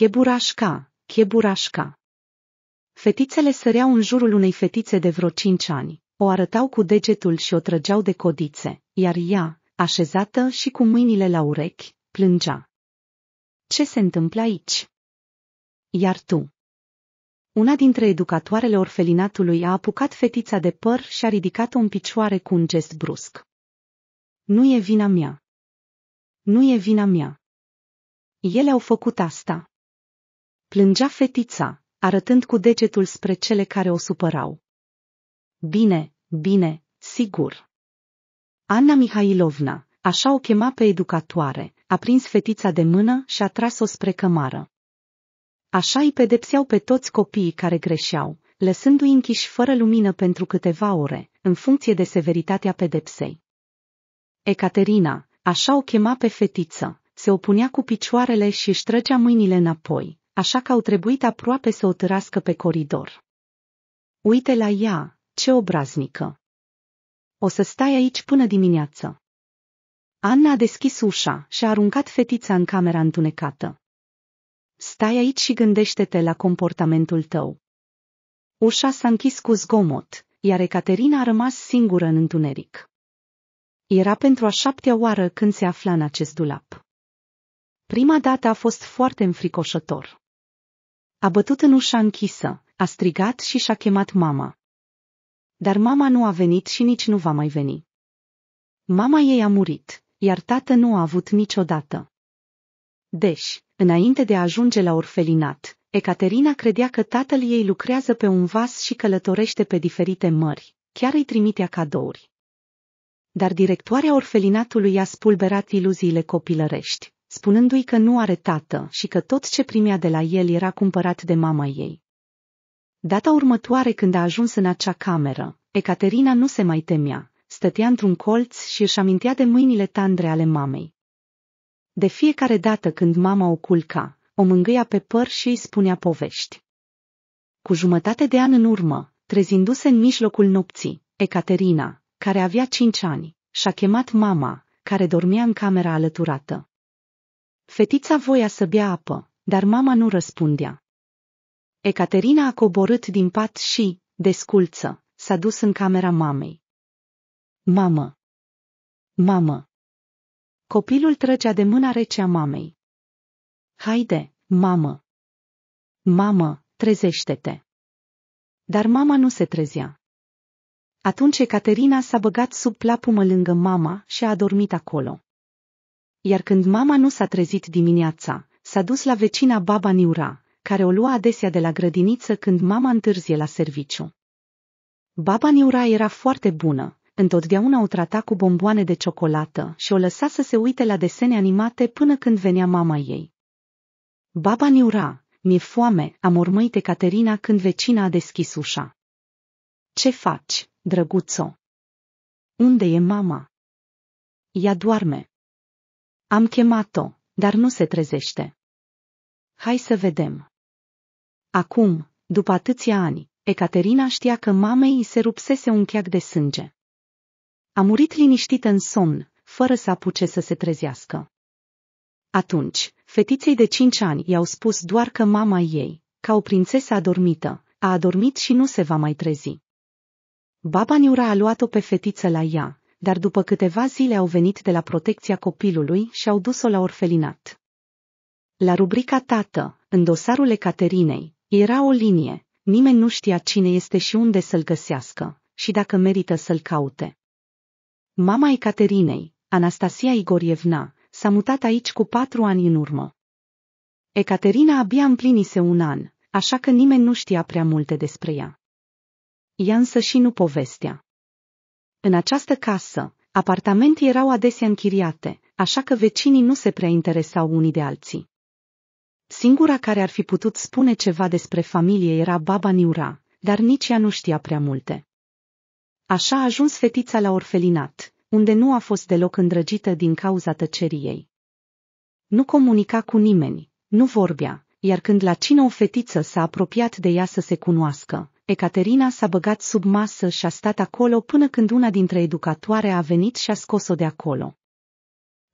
Cheburașca, cheburașca. Fetițele săreau în jurul unei fetițe de vreo cinci ani, o arătau cu degetul și o trăgeau de codițe, iar ea, așezată și cu mâinile la urechi, plângea. Ce se întâmplă aici? Iar tu? Una dintre educatoarele orfelinatului a apucat fetița de păr și a ridicat-o în picioare cu un gest brusc. Nu e vina mea. Nu e vina mea. Ele au făcut asta. Plângea fetița, arătând cu degetul spre cele care o supărau. Bine, bine, sigur. Anna Mihailovna, așa o chema pe educatoare, a prins fetița de mână și a tras-o spre cămară. Așa îi pedepseau pe toți copiii care greșeau, lăsându-i închiși fără lumină pentru câteva ore, în funcție de severitatea pedepsei. Ecaterina, așa o chema pe fetiță, se opunea cu picioarele și își trăgea mâinile înapoi, așa că au trebuit aproape să o târască pe coridor. Uite la ea, ce obraznică! O să stai aici până dimineață. Anna a deschis ușa și a aruncat fetița în camera întunecată. Stai aici și gândește-te la comportamentul tău. Ușa s-a închis cu zgomot, iar Ecaterina a rămas singură în întuneric. Era pentru a șaptea oară când se afla în acest dulap. Prima dată a fost foarte înfricoșător. A bătut în ușa închisă, a strigat și și-a chemat mama. Dar mama nu a venit și nici nu va mai veni. Mama ei a murit, iar tată nu a avut niciodată. Deci, înainte de a ajunge la orfelinat, Ecaterina credea că tatăl ei lucrează pe un vas și călătorește pe diferite mări, chiar îi trimitea cadouri. Dar directoarea orfelinatului a spulberat iluziile copilărești spunându-i că nu are tată și că tot ce primea de la el era cumpărat de mama ei. Data următoare când a ajuns în acea cameră, Ecaterina nu se mai temea, stătea într-un colț și își amintea de mâinile tandre ale mamei. De fiecare dată când mama o culca, o mângâia pe păr și îi spunea povești. Cu jumătate de an în urmă, trezindu-se în mijlocul nopții, Ecaterina, care avea cinci ani, și-a chemat mama, care dormea în camera alăturată. Fetița voia să bea apă, dar mama nu răspundea. Ecaterina a coborât din pat și, desculță, s-a dus în camera mamei. Mamă! Mamă! Copilul trăgea de mâna rece a mamei. Haide, mamă! Mamă, trezește-te! Dar mama nu se trezea. Atunci Caterina s-a băgat sub plapumă lângă mama și a adormit acolo. Iar când mama nu s-a trezit dimineața, s-a dus la vecina baba Niura, care o lua adesea de la grădiniță când mama întârzie la serviciu. Baba Niura era foarte bună, întotdeauna o trata cu bomboane de ciocolată și o lăsa să se uite la desene animate până când venea mama ei. Baba Niura, mi-e foame, a mormăite Caterina când vecina a deschis ușa. Ce faci, drăguțo? Unde e mama? Ea doarme. Am chemat-o, dar nu se trezește. Hai să vedem. Acum, după atâția ani, Ecaterina știa că mamei îi se rupsese un cheac de sânge. A murit liniștită în somn, fără să apuce să se trezească. Atunci, fetiței de cinci ani i-au spus doar că mama ei, ca o prințesă adormită, a adormit și nu se va mai trezi. Baba Niura a luat-o pe fetiță la ea, dar după câteva zile au venit de la protecția copilului și au dus-o la orfelinat. La rubrica Tată, în dosarul Ecaterinei, era o linie, nimeni nu știa cine este și unde să-l găsească, și dacă merită să-l caute. Mama Ecaterinei, Anastasia Igorievna, s-a mutat aici cu patru ani în urmă. Ecaterina abia împlinise un an, așa că nimeni nu știa prea multe despre ea. Ea însă și nu povestea. În această casă, apartamente erau adesea închiriate, așa că vecinii nu se prea interesau unii de alții. Singura care ar fi putut spune ceva despre familie era baba Niura, dar nici ea nu știa prea multe. Așa a ajuns fetița la orfelinat, unde nu a fost deloc îndrăgită din cauza tăcerii ei. Nu comunica cu nimeni, nu vorbea, iar când la cină o fetiță s-a apropiat de ea să se cunoască, Ecaterina s-a băgat sub masă și a stat acolo până când una dintre educatoare a venit și a scos-o de acolo.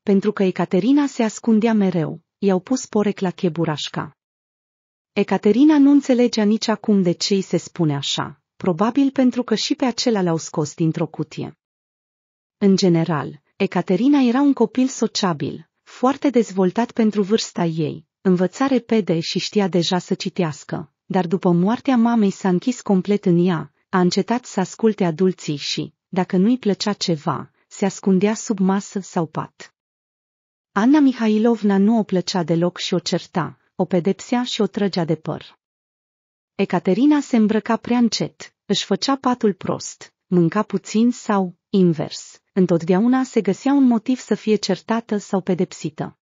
Pentru că Ecaterina se ascundea mereu, i-au pus porec la cheburașca. Ecaterina nu înțelegea nici acum de ce îi se spune așa, probabil pentru că și pe acela l-au scos dintr-o cutie. În general, Ecaterina era un copil sociabil, foarte dezvoltat pentru vârsta ei, învăța repede și știa deja să citească, dar după moartea mamei s-a închis complet în ea, a încetat să asculte adulții și, dacă nu-i plăcea ceva, se ascundea sub masă sau pat. Anna Mihailovna nu o plăcea deloc și o certa, o pedepsea și o trăgea de păr. Ecaterina se îmbrăca prea încet, își făcea patul prost, mânca puțin sau, invers, întotdeauna se găsea un motiv să fie certată sau pedepsită.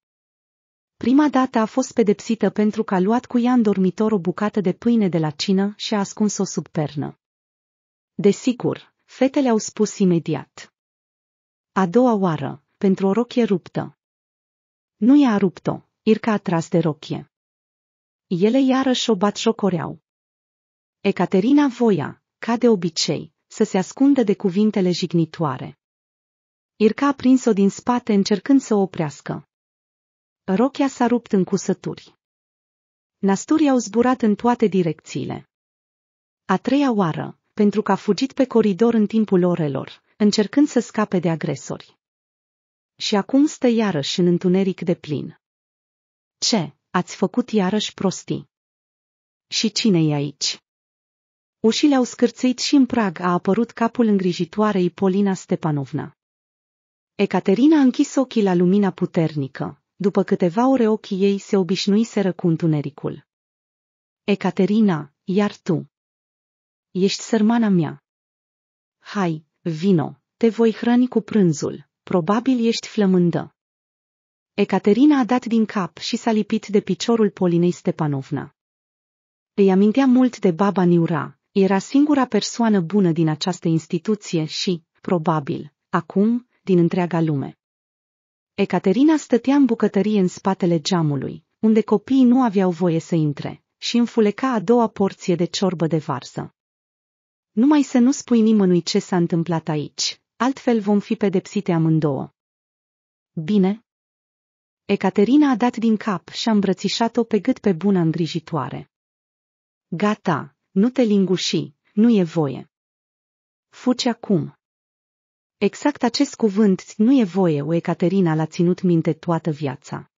Prima dată a fost pedepsită pentru că a luat cu ea în dormitor o bucată de pâine de la cină și a ascuns-o sub pernă. Desigur, fetele au spus imediat. A doua oară, pentru o rochie ruptă. Nu i-a rupt-o, Irca a tras de rochie. Ele iarăși o batjocoreau. Ecaterina voia, ca de obicei, să se ascundă de cuvintele jignitoare. Irca a prins-o din spate încercând să o oprească. Rochea s-a rupt în cusături. Nasturii au zburat în toate direcțiile. A treia oară, pentru că a fugit pe coridor în timpul orelor, încercând să scape de agresori. Și acum stă iarăși în întuneric de plin. Ce, ați făcut iarăși prostii? Și cine e aici? Ușile au scârțit și în prag a apărut capul îngrijitoarei Polina Stepanovna. Ecaterina a închis ochii la lumina puternică, după câteva ore ochii ei se obișnuiseră cu întunericul. Ecaterina, iar tu? Ești sărmana mea. Hai, vino, te voi hrăni cu prânzul, probabil ești flămândă. Ecaterina a dat din cap și s-a lipit de piciorul Polinei Stepanovna. Îi amintea mult de baba Niura, era singura persoană bună din această instituție și, probabil, acum, din întreaga lume. Ecaterina stătea în bucătărie în spatele geamului, unde copiii nu aveau voie să intre, și înfuleca a doua porție de ciorbă de varză. Numai să nu spui nimănui ce s-a întâmplat aici, altfel vom fi pedepsite amândouă. Bine? Ecaterina a dat din cap și a îmbrățișat-o pe gât pe bună îngrijitoare. Gata, nu te linguși, nu e voie. Fuci acum. Exact acest cuvânt nu e voie, o Ecaterina l-a ținut minte toată viața.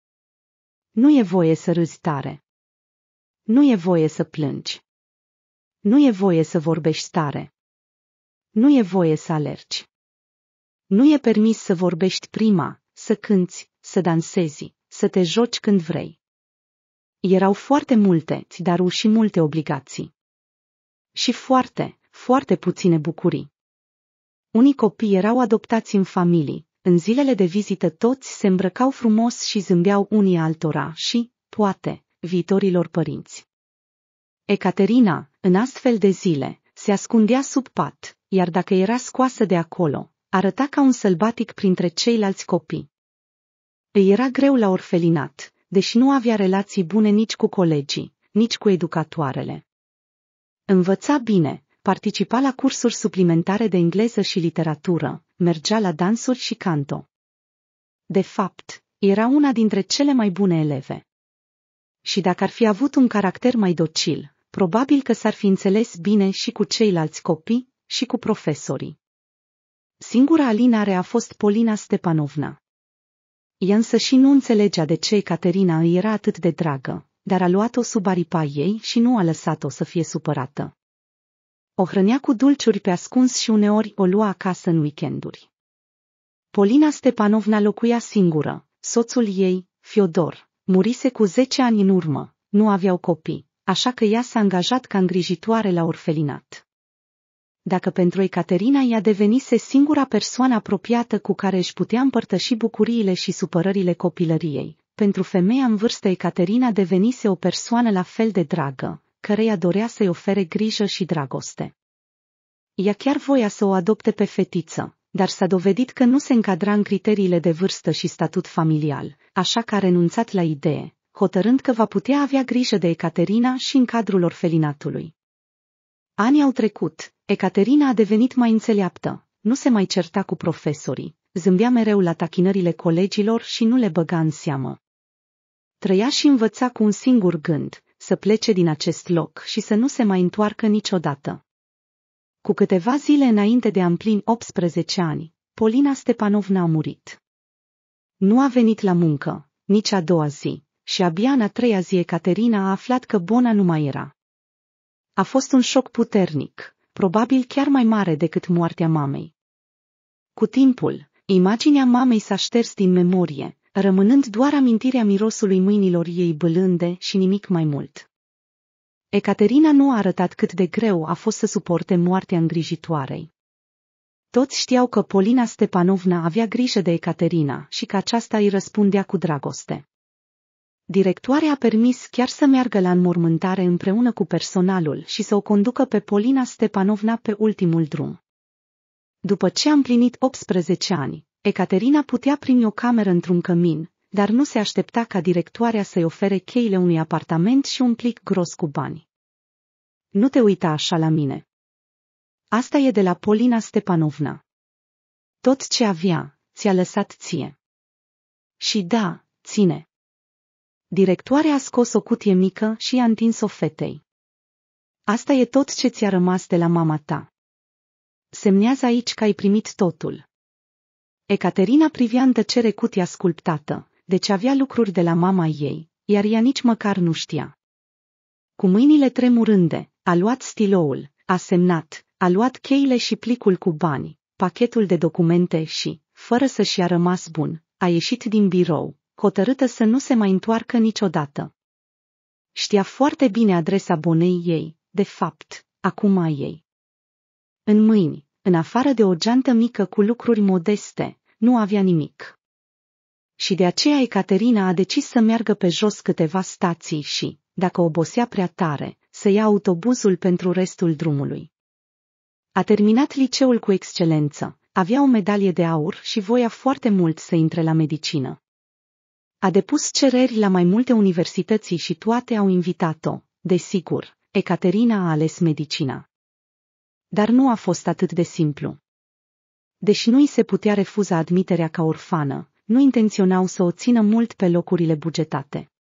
Nu e voie să râzi tare. Nu e voie să plângi. Nu e voie să vorbești tare. Nu e voie să alergi. Nu e permis să vorbești prima, să cânți, să dansezi, să te joci când vrei. Erau foarte multe, dar și multe obligații. Și foarte, foarte puține bucurii. Unii copii erau adoptați în familii, în zilele de vizită toți se îmbrăcau frumos și zâmbeau unii altora și, poate, viitorilor părinți. Ecaterina, în astfel de zile, se ascundea sub pat, iar dacă era scoasă de acolo, arăta ca un sălbatic printre ceilalți copii. Îi era greu la orfelinat, deși nu avea relații bune nici cu colegii, nici cu educatoarele. Învăța bine, participa la cursuri suplimentare de engleză și literatură, mergea la dansuri și canto. De fapt, era una dintre cele mai bune eleve. Și dacă ar fi avut un caracter mai docil, probabil că s-ar fi înțeles bine și cu ceilalți copii și cu profesorii. Singura alinare a fost Polina Stepanovna. Ea însă și nu înțelegea de ce Caterina îi era atât de dragă, dar a luat-o sub aripa ei și nu a lăsat-o să fie supărată. O hrănea cu dulciuri pe ascuns și uneori o lua acasă în weekenduri. Polina Stepanovna locuia singură, soțul ei, Fiodor, murise cu 10 ani în urmă, nu aveau copii, așa că ea s-a angajat ca îngrijitoare la orfelinat. Dacă pentru Ecaterina ea devenise singura persoană apropiată cu care își putea împărtăși bucuriile și supărările copilăriei, pentru femeia în vârstă Ecaterina devenise o persoană la fel de dragă, căreia dorea să-i ofere grijă și dragoste. Ea chiar voia să o adopte pe fetiță, dar s-a dovedit că nu se încadra în criteriile de vârstă și statut familial, așa că a renunțat la idee, hotărând că va putea avea grijă de Ecaterina și în cadrul orfelinatului. Anii au trecut, Ecaterina a devenit mai înțeleaptă, nu se mai certa cu profesorii, zâmbea mereu la tachinările colegilor și nu le băga în seamă. Trăia și învăța cu un singur gând, să plece din acest loc și să nu se mai întoarcă niciodată. Cu câteva zile înainte de a împlini 18 ani, Polina Stepanovna a murit. Nu a venit la muncă, nici a doua zi, și abia în a treia zi Caterina a aflat că Bona nu mai era. A fost un șoc puternic, probabil chiar mai mare decât moartea mamei. Cu timpul, imaginea mamei s-a șters din memorie, rămânând doar amintirea mirosului mâinilor ei bălânde și nimic mai mult. Ecaterina nu a arătat cât de greu a fost să suporte moartea îngrijitoarei. Toți știau că Polina Stepanovna avea grijă de Ecaterina și că aceasta îi răspundea cu dragoste. Directoarea a permis chiar să meargă la înmormântare împreună cu personalul și să o conducă pe Polina Stepanovna pe ultimul drum. După ce a împlinit 18 ani, Ecaterina putea primi o cameră într-un cămin, dar nu se aștepta ca directoarea să-i ofere cheile unui apartament și un plic gros cu bani. Nu te uita așa la mine. Asta e de la Polina Stepanovna. Tot ce avea, ți-a lăsat ție. Și da, ține. Directoarea a scos o cutie mică și i-a întins-o fetei. Asta e tot ce ți-a rămas de la mama ta. Semnează aici că ai primit totul. Ecaterina privea în tăcere cutia sculptată, deci avea lucruri de la mama ei, iar ea nici măcar nu știa. Cu mâinile tremurânde, a luat stiloul, a semnat, a luat cheile și plicul cu bani, pachetul de documente și, fără să-și a rămas bun, a ieșit din birou, hotărâtă să nu se mai întoarcă niciodată. Știa foarte bine adresa bonei ei, de fapt, acum a ei. În mâini, în afară de o geantă mică cu lucruri modeste, nu avea nimic. Și de aceea Ecaterina a decis să meargă pe jos câteva stații și, dacă obosea prea tare, să ia autobuzul pentru restul drumului. A terminat liceul cu excelență, avea o medalie de aur și voia foarte mult să intre la medicină. A depus cereri la mai multe universități și toate au invitat-o, desigur, Ecaterina a ales medicina. Dar nu a fost atât de simplu. Deși nu i se putea refuza admiterea ca orfană, nu intenționau să o țină mult pe locurile bugetate.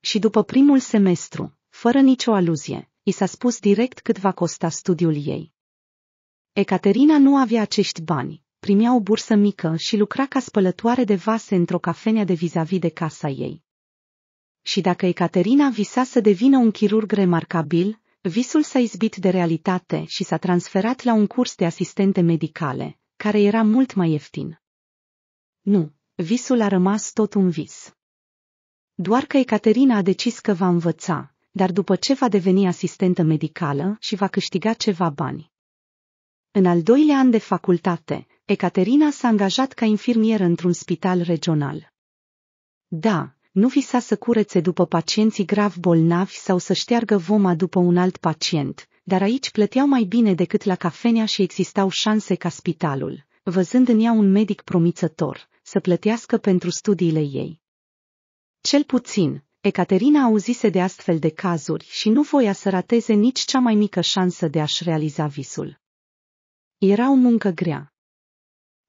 Și după primul semestru, fără nicio aluzie, i s-a spus direct cât va costa studiul ei. Ecaterina nu avea acești bani, primea o bursă mică și lucra ca spălătoare de vase într-o cafenea de vis-a-vis de casa ei. Și dacă Ecaterina visa să devină un chirurg remarcabil, Visul s-a izbit de realitate și s-a transferat la un curs de asistente medicale, care era mult mai ieftin. Nu, visul a rămas tot un vis. Doar că Ecaterina a decis că va învăța, dar după ce va deveni asistentă medicală și va câștiga ceva bani. În al doilea an de facultate, Ecaterina s-a angajat ca infirmieră într-un spital regional. Da, nu visa să curețe după pacienții grav bolnavi sau să șteargă voma după un alt pacient, dar aici plăteau mai bine decât la cafenea și existau șanse ca spitalul, văzând în ea un medic promițător, să plătească pentru studiile ei. Cel puțin, Ecaterina auzise de astfel de cazuri și nu voia să rateze nici cea mai mică șansă de a-și realiza visul. Era o muncă grea.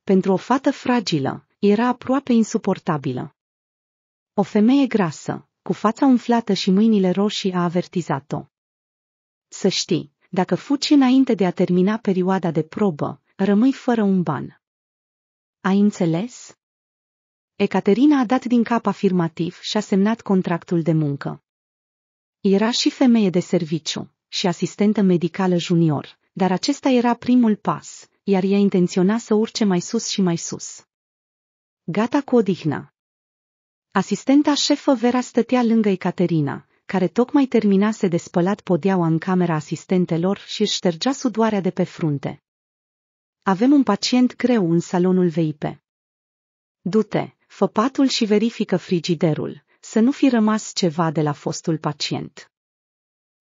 Pentru o fată fragilă, era aproape insuportabilă. O femeie grasă, cu fața umflată și mâinile roșii a avertizat-o. Să știi, dacă fuci înainte de a termina perioada de probă, rămâi fără un ban. Ai înțeles? Ecaterina a dat din cap afirmativ și a semnat contractul de muncă. Era și femeie de serviciu și asistentă medicală junior, dar acesta era primul pas, iar ea intenționa să urce mai sus și mai sus. Gata cu odihna, Asistenta șefă Vera stătea lângă Ecaterina, care tocmai terminase de spălat podeaua în camera asistentelor și își ștergea sudoarea de pe frunte. Avem un pacient greu în salonul VIP. Du-te, fă patul și verifică frigiderul, să nu fi rămas ceva de la fostul pacient.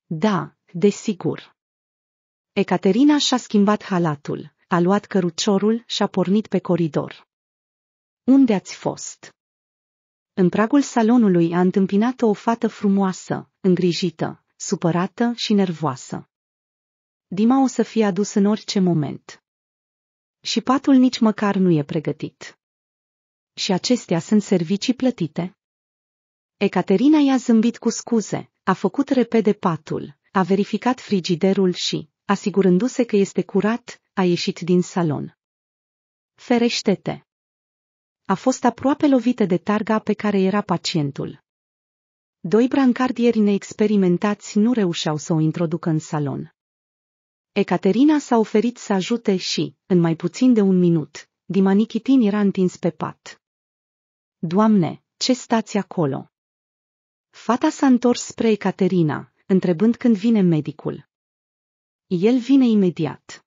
Da, desigur. Ecaterina și-a schimbat halatul, a luat căruciorul și a pornit pe coridor. Unde ați fost? În pragul salonului a întâmpinat o fată frumoasă, îngrijită, supărată și nervoasă. Dima o să fie adus în orice moment. Și patul nici măcar nu e pregătit. Și acestea sunt servicii plătite? Ecaterina i-a zâmbit cu scuze, a făcut repede patul, a verificat frigiderul și, asigurându-se că este curat, a ieșit din salon. Ferește-te! A fost aproape lovită de targa pe care era pacientul. Doi brancardieri neexperimentați nu reușeau să o introducă în salon. Ecaterina s-a oferit să ajute și, în mai puțin de un minut, Dimanichitin era întins pe pat. Doamne, ce stați acolo? Fata s-a întors spre Ecaterina, întrebând când vine medicul. El vine imediat.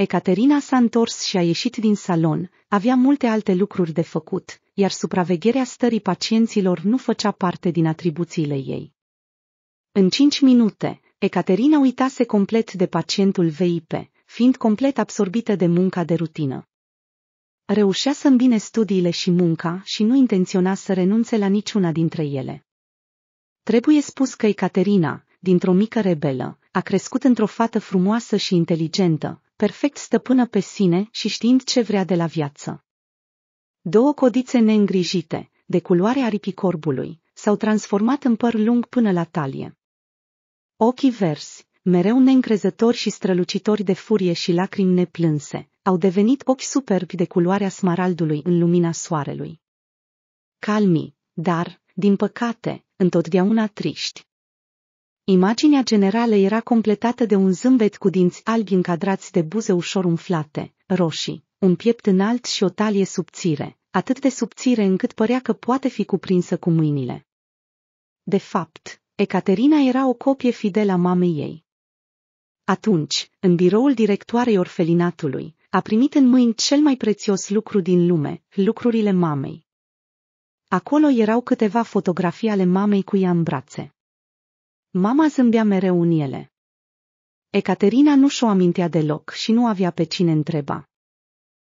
Ecaterina s-a întors și a ieșit din salon, avea multe alte lucruri de făcut, iar supravegherea stării pacienților nu făcea parte din atribuțiile ei. În cinci minute, Ecaterina uitase complet de pacientul VIP, fiind complet absorbită de munca de rutină. Reușea să îmbine studiile și munca și nu intenționa să renunțe la niciuna dintre ele. Trebuie spus că Ecaterina, dintr-o mică rebelă, a crescut într-o fată frumoasă și inteligentă, perfect stăpână pe sine și știind ce vrea de la viață. Două codițe neîngrijite, de culoare aripii corbului, s-au transformat în păr lung până la talie. Ochii verzi, mereu neîncrezători și strălucitori de furie și lacrimi neplânse, au devenit ochi superbi de culoarea smaraldului în lumina soarelui. Calmi, dar, din păcate, întotdeauna triști. Imaginea generală era completată de un zâmbet cu dinți albi încadrați de buze ușor umflate, roșii, un piept înalt și o talie subțire, atât de subțire încât părea că poate fi cuprinsă cu mâinile. De fapt, Ecaterina era o copie fidelă a mamei ei. Atunci, în biroul directoarei orfelinatului, a primit în mâini cel mai prețios lucru din lume, lucrurile mamei. Acolo erau câteva fotografii ale mamei cu ea în brațe. Mama zâmbea mereu în ele. Ecaterina nu și-o amintea deloc și nu avea pe cine întreba.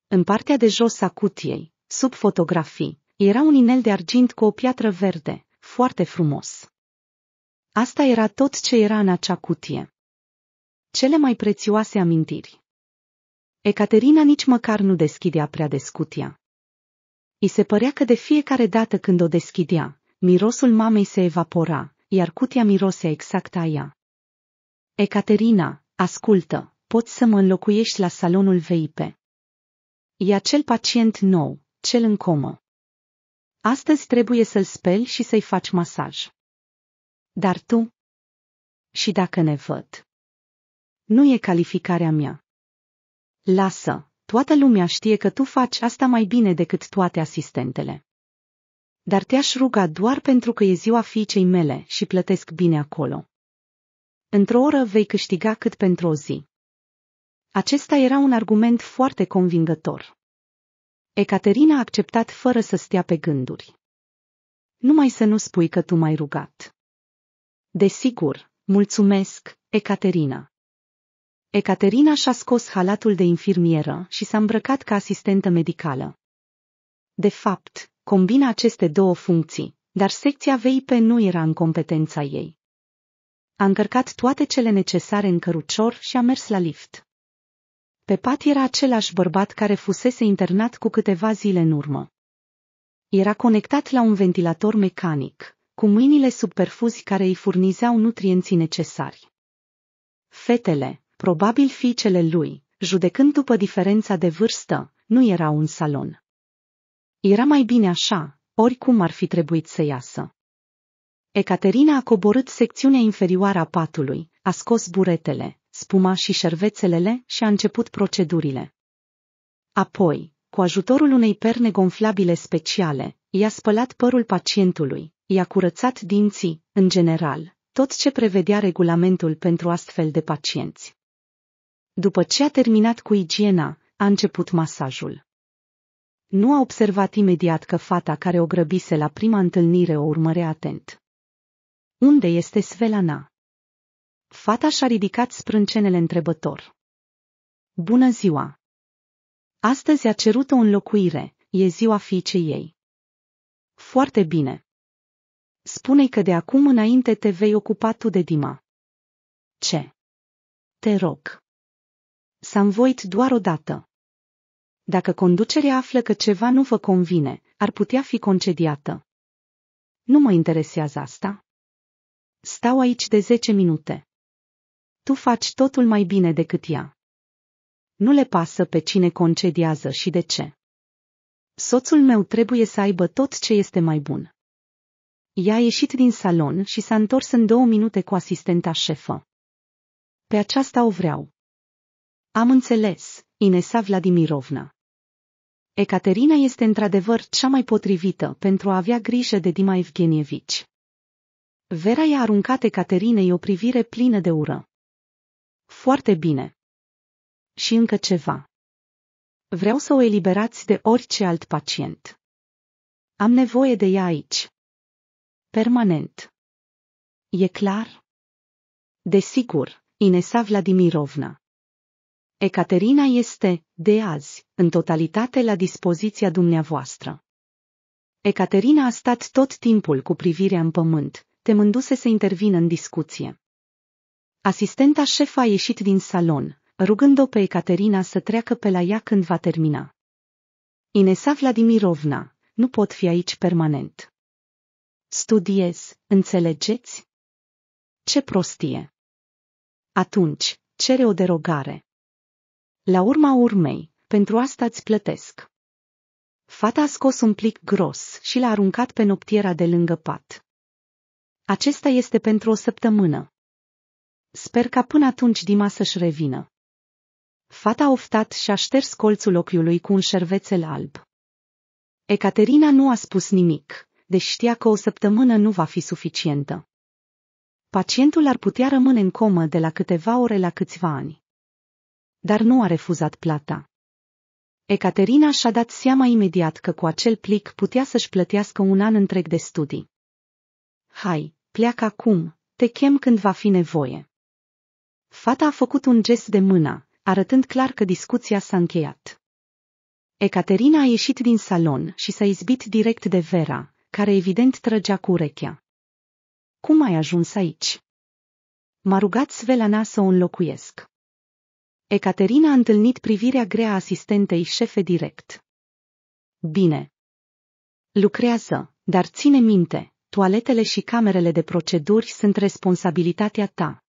În partea de jos a cutiei, sub fotografii, era un inel de argint cu o piatră verde, foarte frumos. Asta era tot ce era în acea cutie. Cele mai prețioase amintiri. Ecaterina nici măcar nu deschidea prea des cutia. I se părea că de fiecare dată când o deschidea, mirosul mamei se evapora iar cutia mirosea exact a ea. Ecaterina, ascultă, poți să mă înlocuiești la salonul VIP. E acel pacient nou, cel în comă. Astăzi trebuie să-l speli și să-i faci masaj. Dar tu? Și dacă ne văd? Nu e calificarea mea. Lasă, toată lumea știe că tu faci asta mai bine decât toate asistentele. Dar te-aș ruga doar pentru că e ziua fiicei mele și plătesc bine acolo. Într-o oră vei câștiga cât pentru o zi. Acesta era un argument foarte convingător. Ecaterina a acceptat fără să stea pe gânduri. Numai să nu spui că tu m-ai rugat. Desigur, mulțumesc, Ecaterina. Ecaterina și-a scos halatul de infirmieră și s-a îmbrăcat ca asistentă medicală. De fapt, combina aceste două funcții, dar secția VIP nu era în competența ei. A încărcat toate cele necesare în cărucior și a mers la lift. Pe pat era același bărbat care fusese internat cu câteva zile în urmă. Era conectat la un ventilator mecanic, cu mâinile sub perfuzi care îi furnizeau nutrienții necesari. Fetele, probabil fiicele lui, judecând după diferența de vârstă, nu erau în salon. Era mai bine așa, oricum ar fi trebuit să iasă. Ecaterina a coborât secțiunea inferioară a patului, a scos buretele, spuma și șervețelele și a început procedurile. Apoi, cu ajutorul unei perne gonflabile speciale, i-a spălat părul pacientului, i-a curățat dinții, în general, tot ce prevedea regulamentul pentru astfel de pacienți. După ce a terminat cu igiena, a început masajul. Nu a observat imediat că fata care o grăbise la prima întâlnire o urmărea atent. Unde este Svelana? Fata și-a ridicat sprâncenele întrebător. Bună ziua! Astăzi a cerut o înlocuire, e ziua fiicei ei. Foarte bine. Spune-i că de acum înainte te vei ocupa tu de Dima. Ce? Te rog. S-a învoit doar o dată. Dacă conducerea află că ceva nu vă convine, ar putea fi concediată. Nu mă interesează asta. Stau aici de 10 minute. Tu faci totul mai bine decât ea. Nu le pasă pe cine concediază și de ce. Soțul meu trebuie să aibă tot ce este mai bun. Ea a ieșit din salon și s-a întors în două minute cu asistenta șefă. Pe aceasta o vreau. Am înțeles, Inesa Vladimirovna. Ecaterina este într-adevăr cea mai potrivită pentru a avea grijă de Dima Evgenievici. Vera i-a aruncat Ecaterinei o privire plină de ură. Foarte bine. Și încă ceva. Vreau să o eliberați de orice alt pacient. Am nevoie de ea aici. Permanent. E clar? Desigur, Inesa Vladimirovna. Ecaterina este, de azi, în totalitate la dispoziția dumneavoastră. Ecaterina a stat tot timpul cu privirea în pământ, temându-se să intervină în discuție. Asistenta șefa a ieșit din salon, rugând-o pe Ecaterina să treacă pe la ea când va termina. Inesa Vladimirovna, nu pot fi aici permanent. Studiez, înțelegeți? Ce prostie! Atunci, cere o derogare. La urma urmei, pentru asta îți plătesc. Fata a scos un plic gros și l-a aruncat pe noptiera de lângă pat. Acesta este pentru o săptămână. Sper ca până atunci Dima să-și revină. Fata a oftat și a șters colțul ochiului cu un șervețel alb. Ecaterina nu a spus nimic, deși știa că o săptămână nu va fi suficientă. Pacientul ar putea rămâne în comă de la câteva ore la câțiva ani dar nu a refuzat plata. Ecaterina și-a dat seama imediat că cu acel plic putea să-și plătească un an întreg de studii. Hai, pleacă acum, te chem când va fi nevoie. Fata a făcut un gest de mână, arătând clar că discuția s-a încheiat. Ecaterina a ieșit din salon și s-a izbit direct de Vera, care evident trăgea cu urechea. Cum ai ajuns aici? M-a rugat Svelana să o înlocuiesc. Ecaterina a întâlnit privirea grea asistentei șefe direct. Bine. Lucrează, dar ține minte, toaletele și camerele de proceduri sunt responsabilitatea ta.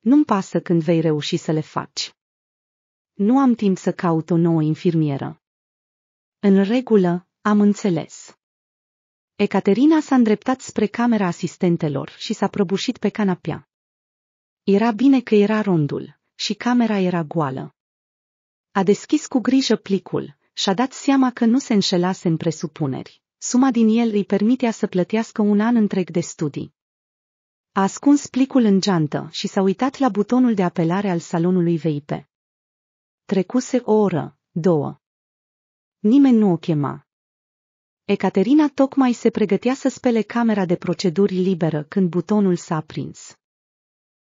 Nu-mi pasă când vei reuși să le faci. Nu am timp să caut o nouă infirmieră. În regulă, am înțeles. Ecaterina s-a îndreptat spre camera asistentelor și s-a prăbușit pe canapea. Era bine că era rondul și camera era goală. A deschis cu grijă plicul și-a dat seama că nu se înșelase în presupuneri. Suma din el îi permitea să plătească un an întreg de studii. A ascuns plicul în geantă și s-a uitat la butonul de apelare al salonului VIP. Trecuse o oră, două. Nimeni nu o chema. Ecaterina tocmai se pregătea să spele camera de proceduri liberă când butonul s-a aprins.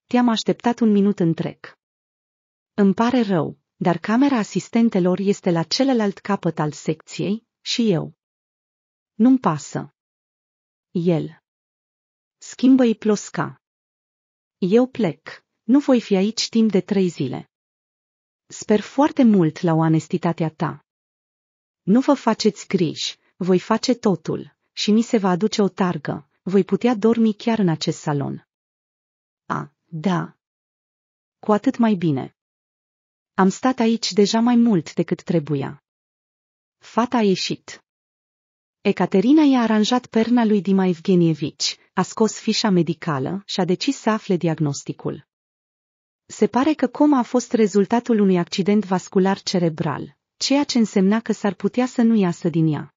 Te-am așteptat un minut întreg. Îmi pare rău, dar camera asistentelor este la celălalt capăt al secției și eu. Nu-mi pasă. El. Schimbă-i plosca. Eu plec. Nu voi fi aici timp de trei zile. Sper foarte mult la onestitatea ta. Nu vă faceți griji, voi face totul și mi se va aduce o targă, voi putea dormi chiar în acest salon. A, da. Cu atât mai bine. Am stat aici deja mai mult decât trebuia. Fata a ieșit. Ecaterina i-a aranjat perna lui Dima Evgenievici, a scos fișa medicală și a decis să afle diagnosticul. Se pare că coma a fost rezultatul unui accident vascular cerebral, ceea ce însemna că s-ar putea să nu iasă din ea.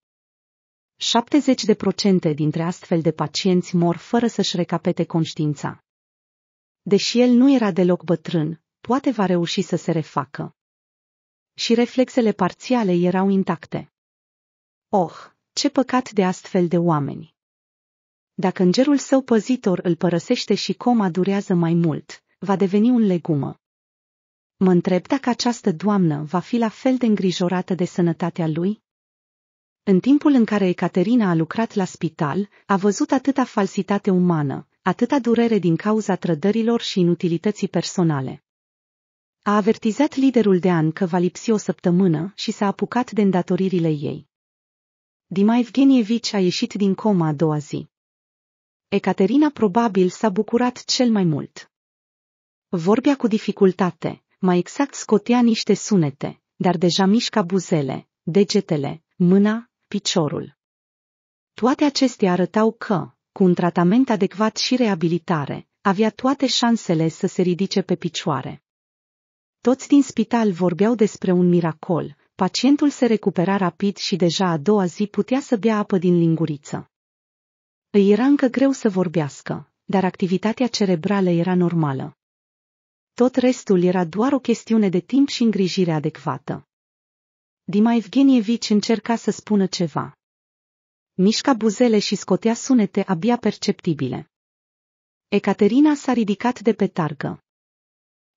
70% dintre astfel de pacienți mor fără să-și recapete conștiința. Deși el nu era deloc bătrân, poate va reuși să se refacă. Și reflexele parțiale erau intacte. Oh, ce păcat de astfel de oameni! Dacă îngerul său păzitor îl părăsește și coma durează mai mult, va deveni un legumă. Mă întreb dacă această doamnă va fi la fel de îngrijorată de sănătatea lui? În timpul în care Ecaterina a lucrat la spital, a văzut atâta falsitate umană, atâta durere din cauza trădărilor și inutilității personale. A avertizat liderul de an că va lipsi o săptămână și s-a apucat de îndatoririle ei. Dima Evgenievici a ieșit din coma a doua zi. Ecaterina probabil s-a bucurat cel mai mult. Vorbea cu dificultate, mai exact scotea niște sunete, dar deja mișca buzele, degetele, mâna, piciorul. Toate acestea arătau că, cu un tratament adecvat și reabilitare, avea toate șansele să se ridice pe picioare. Toți din spital vorbeau despre un miracol, pacientul se recupera rapid și deja a doua zi putea să bea apă din linguriță. Îi era încă greu să vorbească, dar activitatea cerebrală era normală. Tot restul era doar o chestiune de timp și îngrijire adecvată. Dima Evgenievici încerca să spună ceva. Mișca buzele și scotea sunete abia perceptibile. Ecaterina s-a ridicat de pe targă.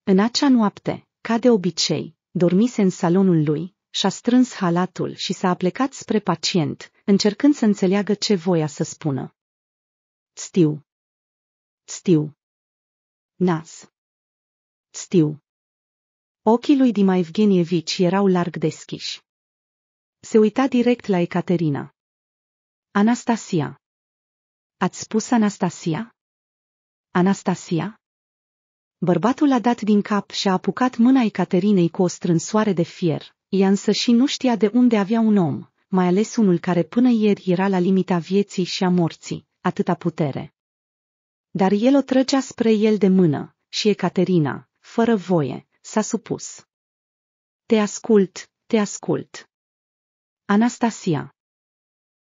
În acea noapte, ca de obicei, dormise în salonul lui, și-a strâns halatul și s-a plecat spre pacient, încercând să înțeleagă ce voia să spună. Stiu. Stiu. Nas. Stiu. Ochii lui Dima Evgenievici erau larg deschiși. Se uita direct la Ecaterina. Anastasia. Ați spus Anastasia? Anastasia? Bărbatul a dat din cap și a apucat mâna Ecaterinei cu o strânsoare de fier. Ea însă și nu știa de unde avea un om, mai ales unul care până ieri era la limita vieții și a morții, atâta putere. Dar el o trăgea spre el de mână și Ecaterina, fără voie, s-a supus. Te ascult, te ascult. Anastasia.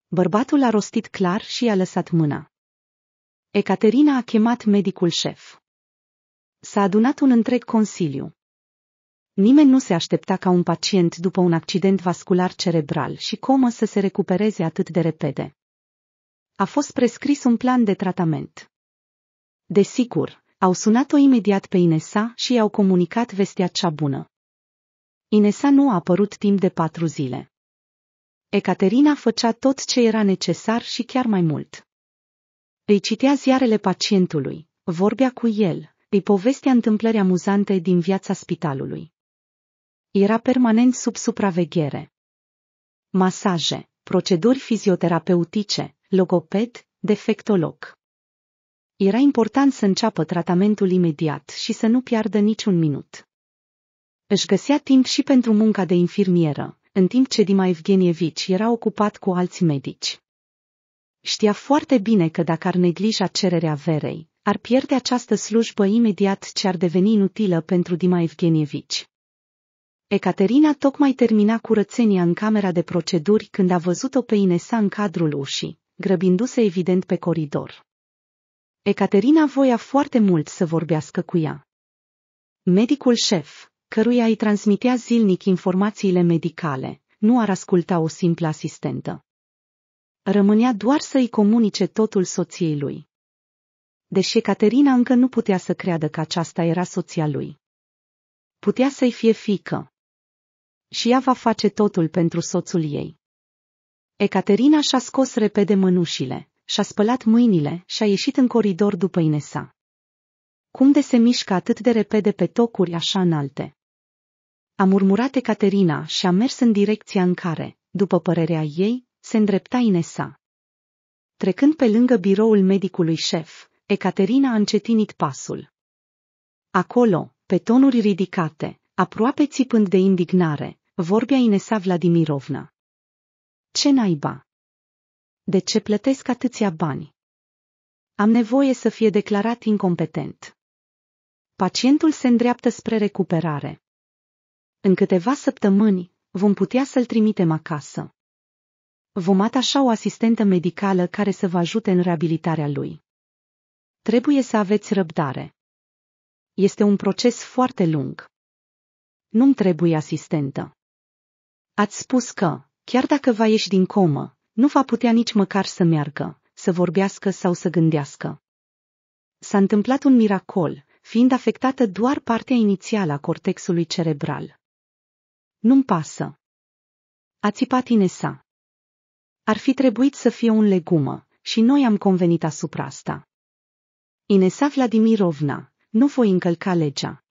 Bărbatul a rostit clar și i-a lăsat mâna. Ecaterina a chemat medicul șef. S-a adunat un întreg consiliu. Nimeni nu se aștepta ca un pacient după un accident vascular cerebral și comă să se recupereze atât de repede. A fost prescris un plan de tratament. Desigur, au sunat-o imediat pe Inesa și i-au comunicat vestea cea bună. Inesa nu a apărut timp de patru zile. Ecaterina făcea tot ce era necesar și chiar mai mult. Îi citea ziarele pacientului, vorbea cu el, îi povestea întâmplări amuzante din viața spitalului. Era permanent sub supraveghere. Masaje, proceduri fizioterapeutice, logoped, defectolog. Era important să înceapă tratamentul imediat și să nu piardă niciun minut. Își găsea timp și pentru munca de infirmieră, în timp ce Dima Evgenievici era ocupat cu alți medici. Știa foarte bine că dacă ar neglija cererea verei, ar pierde această slujbă imediat ce ar deveni inutilă pentru Dima Evgenievici. Ecaterina tocmai termina curățenia în camera de proceduri când a văzut-o pe Inesa în cadrul ușii, grăbindu-se evident pe coridor. Ecaterina voia foarte mult să vorbească cu ea. Medicul șef, căruia îi transmitea zilnic informațiile medicale, nu ar asculta o simplă asistentă. Rămânea doar să i comunice totul soției lui deși Caterina încă nu putea să creadă că aceasta era soția lui. Putea să-i fie fică. Și ea va face totul pentru soțul ei. Ecaterina și-a scos repede mânușile, și-a spălat mâinile și-a ieșit în coridor după Inesa. Cum de se mișcă atât de repede pe tocuri așa înalte? A murmurat Ecaterina și a mers în direcția în care, după părerea ei, se îndrepta Inesa. Trecând pe lângă biroul medicului șef, Ecaterina a încetinit pasul. Acolo, pe tonuri ridicate, aproape țipând de indignare, vorbea Inesa Vladimirovna. Ce naiba? De ce plătesc atâția bani? Am nevoie să fie declarat incompetent. Pacientul se îndreaptă spre recuperare. În câteva săptămâni, vom putea să-l trimitem acasă. Vom atașa o asistentă medicală care să vă ajute în reabilitarea lui. Trebuie să aveți răbdare. Este un proces foarte lung. Nu-mi trebuie asistentă. Ați spus că, chiar dacă va ieși din comă, nu va putea nici măcar să meargă, să vorbească sau să gândească. S-a întâmplat un miracol, fiind afectată doar partea inițială a cortexului cerebral. Nu-mi pasă. A țipat Inesa. Ar fi trebuit să fie un legumă, și noi am convenit asupra asta. Inesa Vladimirovna, nu voi încălca legea.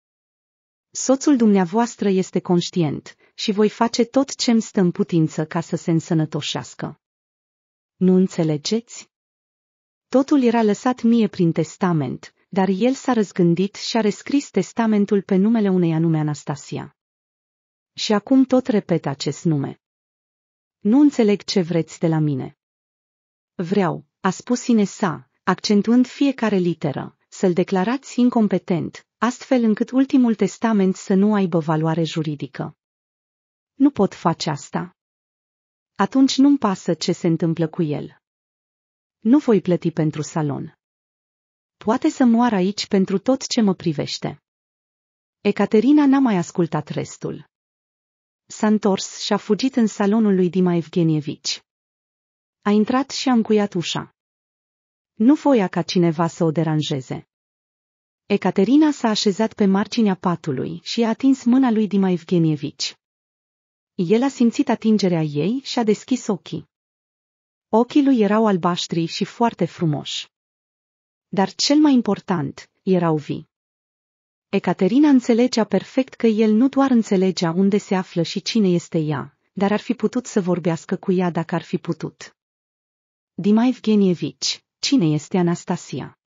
Soțul dumneavoastră este conștient și voi face tot ce-mi stă în putință ca să se însănătoșească. Nu înțelegeți? Totul era lăsat mie prin testament, dar el s-a răzgândit și a rescris testamentul pe numele unei anume Anastasia. Și acum tot repet acest nume. Nu înțeleg ce vreți de la mine. Vreau, a spus Inesa, accentuând fiecare literă, să-l declarați incompetent, astfel încât ultimul testament să nu aibă valoare juridică. Nu pot face asta. Atunci nu-mi pasă ce se întâmplă cu el. Nu voi plăti pentru salon. Poate să moară aici pentru tot ce mă privește. Ecaterina n-a mai ascultat restul. S-a întors și a fugit în salonul lui Dima Evgenievici. A intrat și a încuiat ușa. Nu voia ca cineva să o deranjeze. Ecaterina s-a așezat pe marginea patului și a atins mâna lui Dima Evgenievici. El a simțit atingerea ei și a deschis ochii. Ochii lui erau albaștri și foarte frumoși. Dar cel mai important, erau vii. Ecaterina înțelegea perfect că el nu doar înțelegea unde se află și cine este ea, dar ar fi putut să vorbească cu ea dacă ar fi putut. Dima Evgenievici, Cine este Anastasia?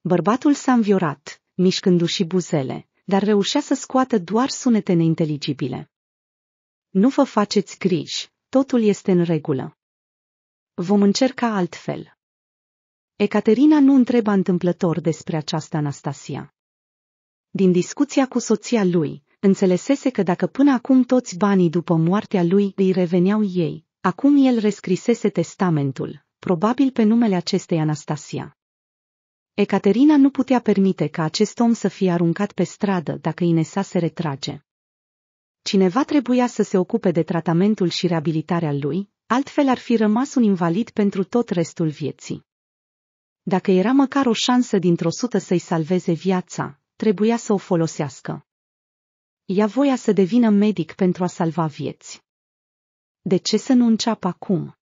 Bărbatul s-a înviorat, mișcându-și buzele, dar reușea să scoată doar sunete neinteligibile. Nu vă faceți griji, totul este în regulă. Vom încerca altfel. Ecaterina nu întreba întâmplător despre această Anastasia. Din discuția cu soția lui, înțelesese că dacă până acum toți banii după moartea lui îi reveneau ei, acum el rescrisese testamentul, probabil pe numele acestei Anastasia. Ecaterina nu putea permite ca acest om să fie aruncat pe stradă dacă Inesa se retrage. Cineva trebuia să se ocupe de tratamentul și reabilitarea lui, altfel ar fi rămas un invalid pentru tot restul vieții. Dacă era măcar o șansă dintr-o sută să-i salveze viața, trebuia să o folosească. Ea voia să devină medic pentru a salva vieți. De ce să nu înceapă acum?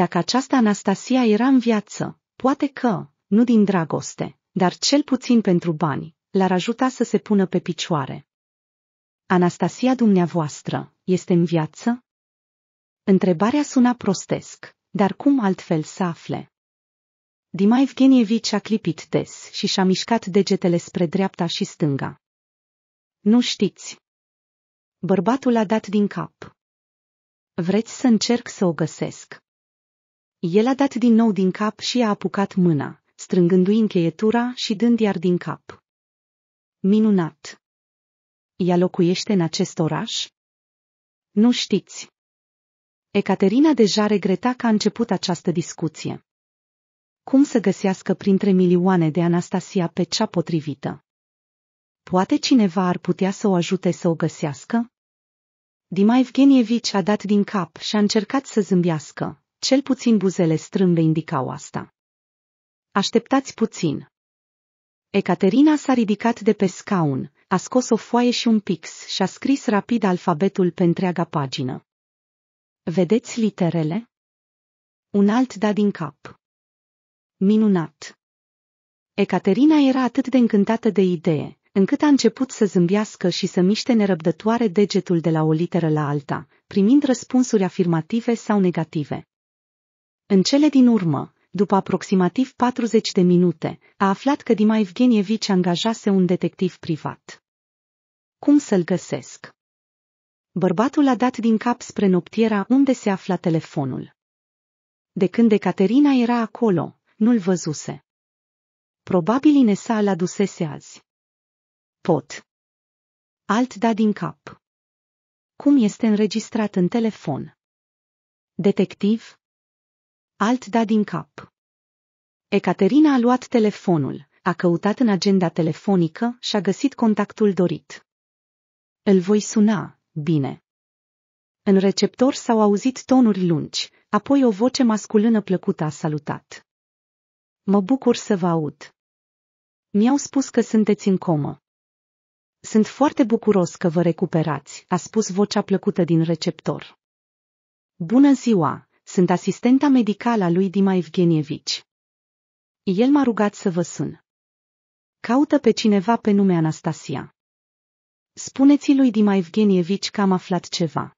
Dacă această Anastasia era în viață, poate că, nu din dragoste, dar cel puțin pentru bani, l-ar ajuta să se pună pe picioare. Anastasia dumneavoastră, este în viață? Întrebarea suna prostesc, dar cum altfel să afle? Dima Evgenievici a clipit des și și-a mișcat degetele spre dreapta și stânga. Nu știți. Bărbatul a dat din cap. Vreți să încerc să o găsesc? El a dat din nou din cap și a apucat mâna, strângându-i încheietura și dând iar din cap. Minunat! Ea locuiește în acest oraș? Nu știți. Ecaterina deja regreta că a început această discuție. Cum să găsească printre milioane de Anastasia pe cea potrivită? Poate cineva ar putea să o ajute să o găsească? Dima Evgenievici a dat din cap și a încercat să zâmbească, cel puțin buzele strâmbe indicau asta. Așteptați puțin. Ecaterina s-a ridicat de pe scaun, a scos o foaie și un pix și a scris rapid alfabetul pe întreaga pagină. Vedeți literele? Un alt da din cap. Minunat! Ecaterina era atât de încântată de idee, încât a început să zâmbească și să miște nerăbdătoare degetul de la o literă la alta, primind răspunsuri afirmative sau negative. În cele din urmă, după aproximativ 40 de minute, a aflat că Dima Evgenievici angajase un detectiv privat. Cum să-l găsesc? Bărbatul a dat din cap spre noptiera unde se afla telefonul. De când Ecaterina era acolo, nu-l văzuse. Probabil Inesa îl adusese azi. Pot. Alt da din cap. Cum este înregistrat în telefon? Detectiv? Alt da din cap. Ecaterina a luat telefonul, a căutat în agenda telefonică și a găsit contactul dorit. Îl voi suna, bine. În receptor s-au auzit tonuri lungi, apoi o voce masculină plăcută a salutat. Mă bucur să vă aud. Mi-au spus că sunteți în comă. Sunt foarte bucuros că vă recuperați, a spus vocea plăcută din receptor. Bună ziua, sunt asistenta medicală a lui Dima Evgenievici. El m-a rugat să vă sun. Caută pe cineva pe nume Anastasia. Spuneți lui Dima Evgenievici că am aflat ceva.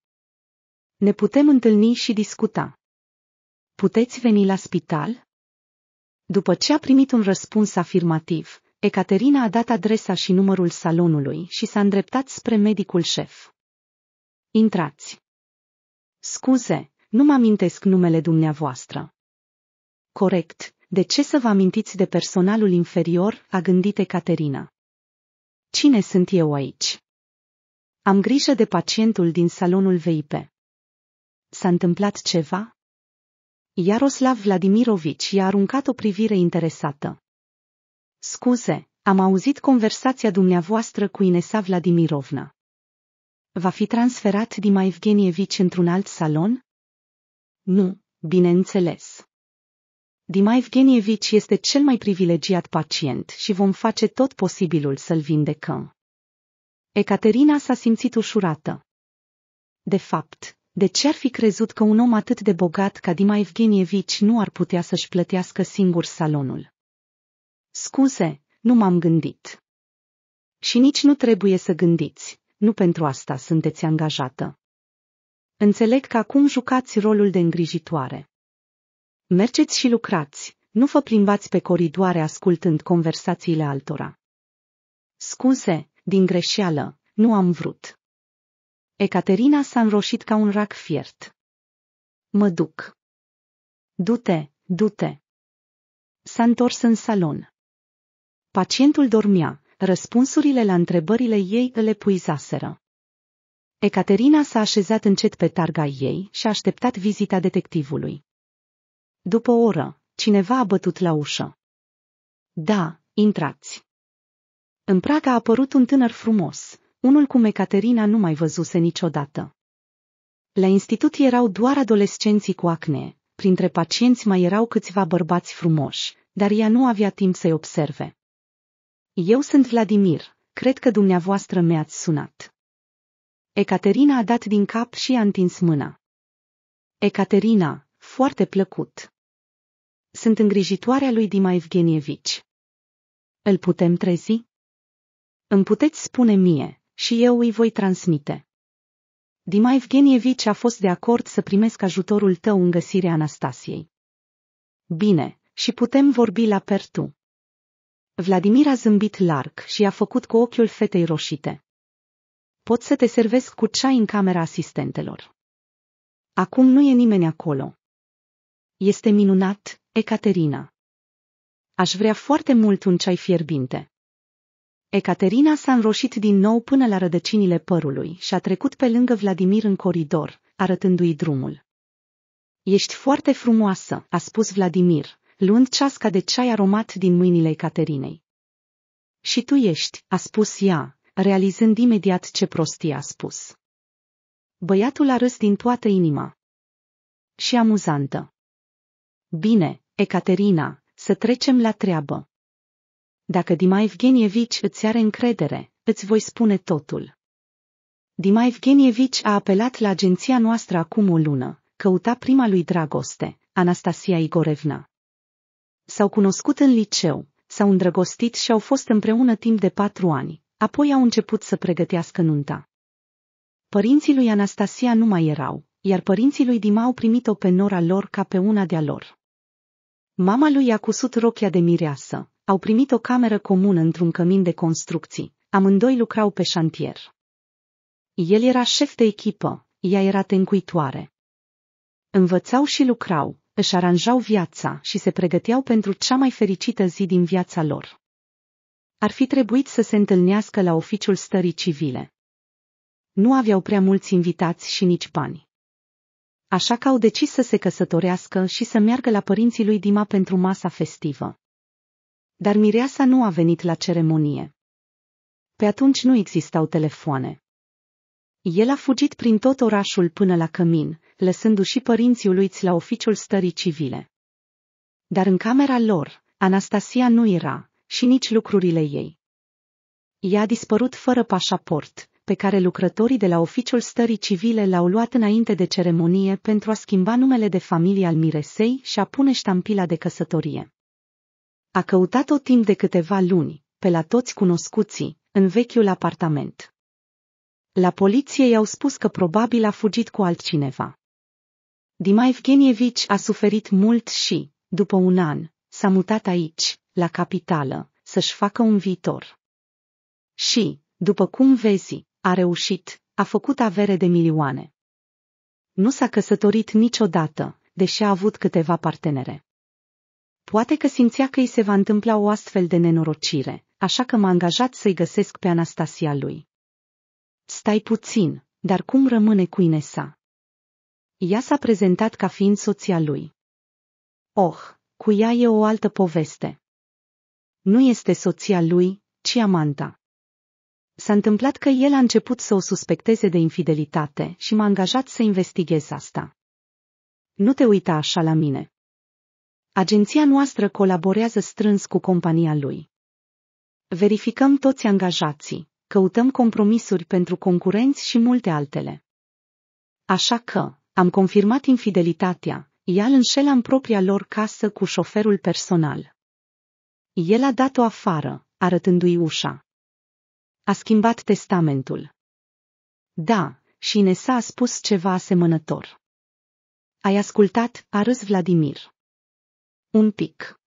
Ne putem întâlni și discuta. Puteți veni la spital? După ce a primit un răspuns afirmativ, Ecaterina a dat adresa și numărul salonului și s-a îndreptat spre medicul șef. Intrați. Scuze, nu mă amintesc numele dumneavoastră. Corect, de ce să vă amintiți de personalul inferior, a gândit Caterina. Cine sunt eu aici? Am grijă de pacientul din salonul VIP. S-a întâmplat ceva? Iaroslav Vladimirovici i-a aruncat o privire interesată. Scuze, am auzit conversația dumneavoastră cu Inesa Vladimirovna. Va fi transferat Dima Evgenievici într-un alt salon? Nu, bineînțeles. Dima Evgenievici este cel mai privilegiat pacient și vom face tot posibilul să-l vindecăm. Ecaterina s-a simțit ușurată. De fapt, de ce ar fi crezut că un om atât de bogat ca Dima Evgenievici nu ar putea să-și plătească singur salonul? Scuze, nu m-am gândit. Și nici nu trebuie să gândiți, nu pentru asta sunteți angajată. Înțeleg că acum jucați rolul de îngrijitoare. Mergeți și lucrați, nu vă plimbați pe coridoare ascultând conversațiile altora. Scuze, din greșeală, nu am vrut. Ecaterina s-a înroșit ca un rac fiert. Mă duc. Du-te, du-te. S-a întors în salon. Pacientul dormea, răspunsurile la întrebările ei îl epuizaseră. Ecaterina s-a așezat încet pe targa ei și a așteptat vizita detectivului. După o oră, cineva a bătut la ușă. Da, intrați. În prag a apărut un tânăr frumos, unul cum Ecaterina nu mai văzuse niciodată. La institut erau doar adolescenții cu acne, printre pacienți mai erau câțiva bărbați frumoși, dar ea nu avea timp să-i observe. Eu sunt Vladimir, cred că dumneavoastră mi-ați sunat. Ecaterina a dat din cap și a întins mâna. Ecaterina, foarte plăcut. Sunt îngrijitoarea lui Dima Evgenievici. Îl putem trezi? Îmi puteți spune mie și eu îi voi transmite. Dima Evgenievici a fost de acord să primesc ajutorul tău în găsirea Anastasiei. Bine, și putem vorbi la pertu. Vladimir a zâmbit larg și a făcut cu ochiul fetei roșite pot să te servesc cu ceai în camera asistentelor. Acum nu e nimeni acolo. Este minunat, Ecaterina. Aș vrea foarte mult un ceai fierbinte. Ecaterina s-a înroșit din nou până la rădăcinile părului și a trecut pe lângă Vladimir în coridor, arătându-i drumul. Ești foarte frumoasă, a spus Vladimir, luând ceasca de ceai aromat din mâinile Ecaterinei. Și tu ești, a spus ea, realizând imediat ce prostie a spus. Băiatul a râs din toată inima. Și amuzantă. Bine, Ecaterina, să trecem la treabă. Dacă Dima Evgenievici îți are încredere, îți voi spune totul. Dima Evgenievici a apelat la agenția noastră acum o lună, căuta prima lui dragoste, Anastasia Igorevna. S-au cunoscut în liceu, s-au îndrăgostit și au fost împreună timp de patru ani, Apoi au început să pregătească nunta. Părinții lui Anastasia nu mai erau, iar părinții lui Dima au primit-o pe nora lor ca pe una de-a lor. Mama lui a cusut rochia de mireasă, au primit o cameră comună într-un cămin de construcții, amândoi lucrau pe șantier. El era șef de echipă, ea era tencuitoare. Învățau și lucrau, își aranjau viața și se pregăteau pentru cea mai fericită zi din viața lor. Ar fi trebuit să se întâlnească la oficiul stării civile. Nu aveau prea mulți invitați și nici bani. Așa că au decis să se căsătorească și să meargă la părinții lui Dima pentru masa festivă. Dar Mireasa nu a venit la ceremonie. Pe atunci nu existau telefoane. El a fugit prin tot orașul până la cămin, lăsându-și părinții lui la oficiul stării civile. Dar în camera lor, Anastasia nu era, și nici lucrurile ei. Ea a dispărut fără pașaport, pe care lucrătorii de la oficiul stării civile l-au luat înainte de ceremonie pentru a schimba numele de familie al miresei și a pune ștampila de căsătorie. A căutat-o timp de câteva luni, pe la toți cunoscuții, în vechiul apartament. La poliție i-au spus că probabil a fugit cu altcineva. Dima Evgenievici a suferit mult și, după un an, s-a mutat aici, la capitală, să-și facă un viitor. Și, după cum vezi, a reușit, a făcut avere de milioane. Nu s-a căsătorit niciodată, deși a avut câteva partenere. Poate că simțea că îi se va întâmpla o astfel de nenorocire, așa că m-a angajat să-i găsesc pe Anastasia lui. Stai puțin, dar cum rămâne cu Inesa? Ea s-a prezentat ca fiind soția lui. Oh, cu ea e o altă poveste nu este soția lui, ci amanta. S-a întâmplat că el a început să o suspecteze de infidelitate și m-a angajat să investighez asta. Nu te uita așa la mine. Agenția noastră colaborează strâns cu compania lui. Verificăm toți angajații, căutăm compromisuri pentru concurenți și multe altele. Așa că, am confirmat infidelitatea, ea îl înșela în propria lor casă cu șoferul personal. El a dat-o afară, arătându-i ușa. A schimbat testamentul. Da, și Nesa a spus ceva asemănător. Ai ascultat, a râs Vladimir. Un pic.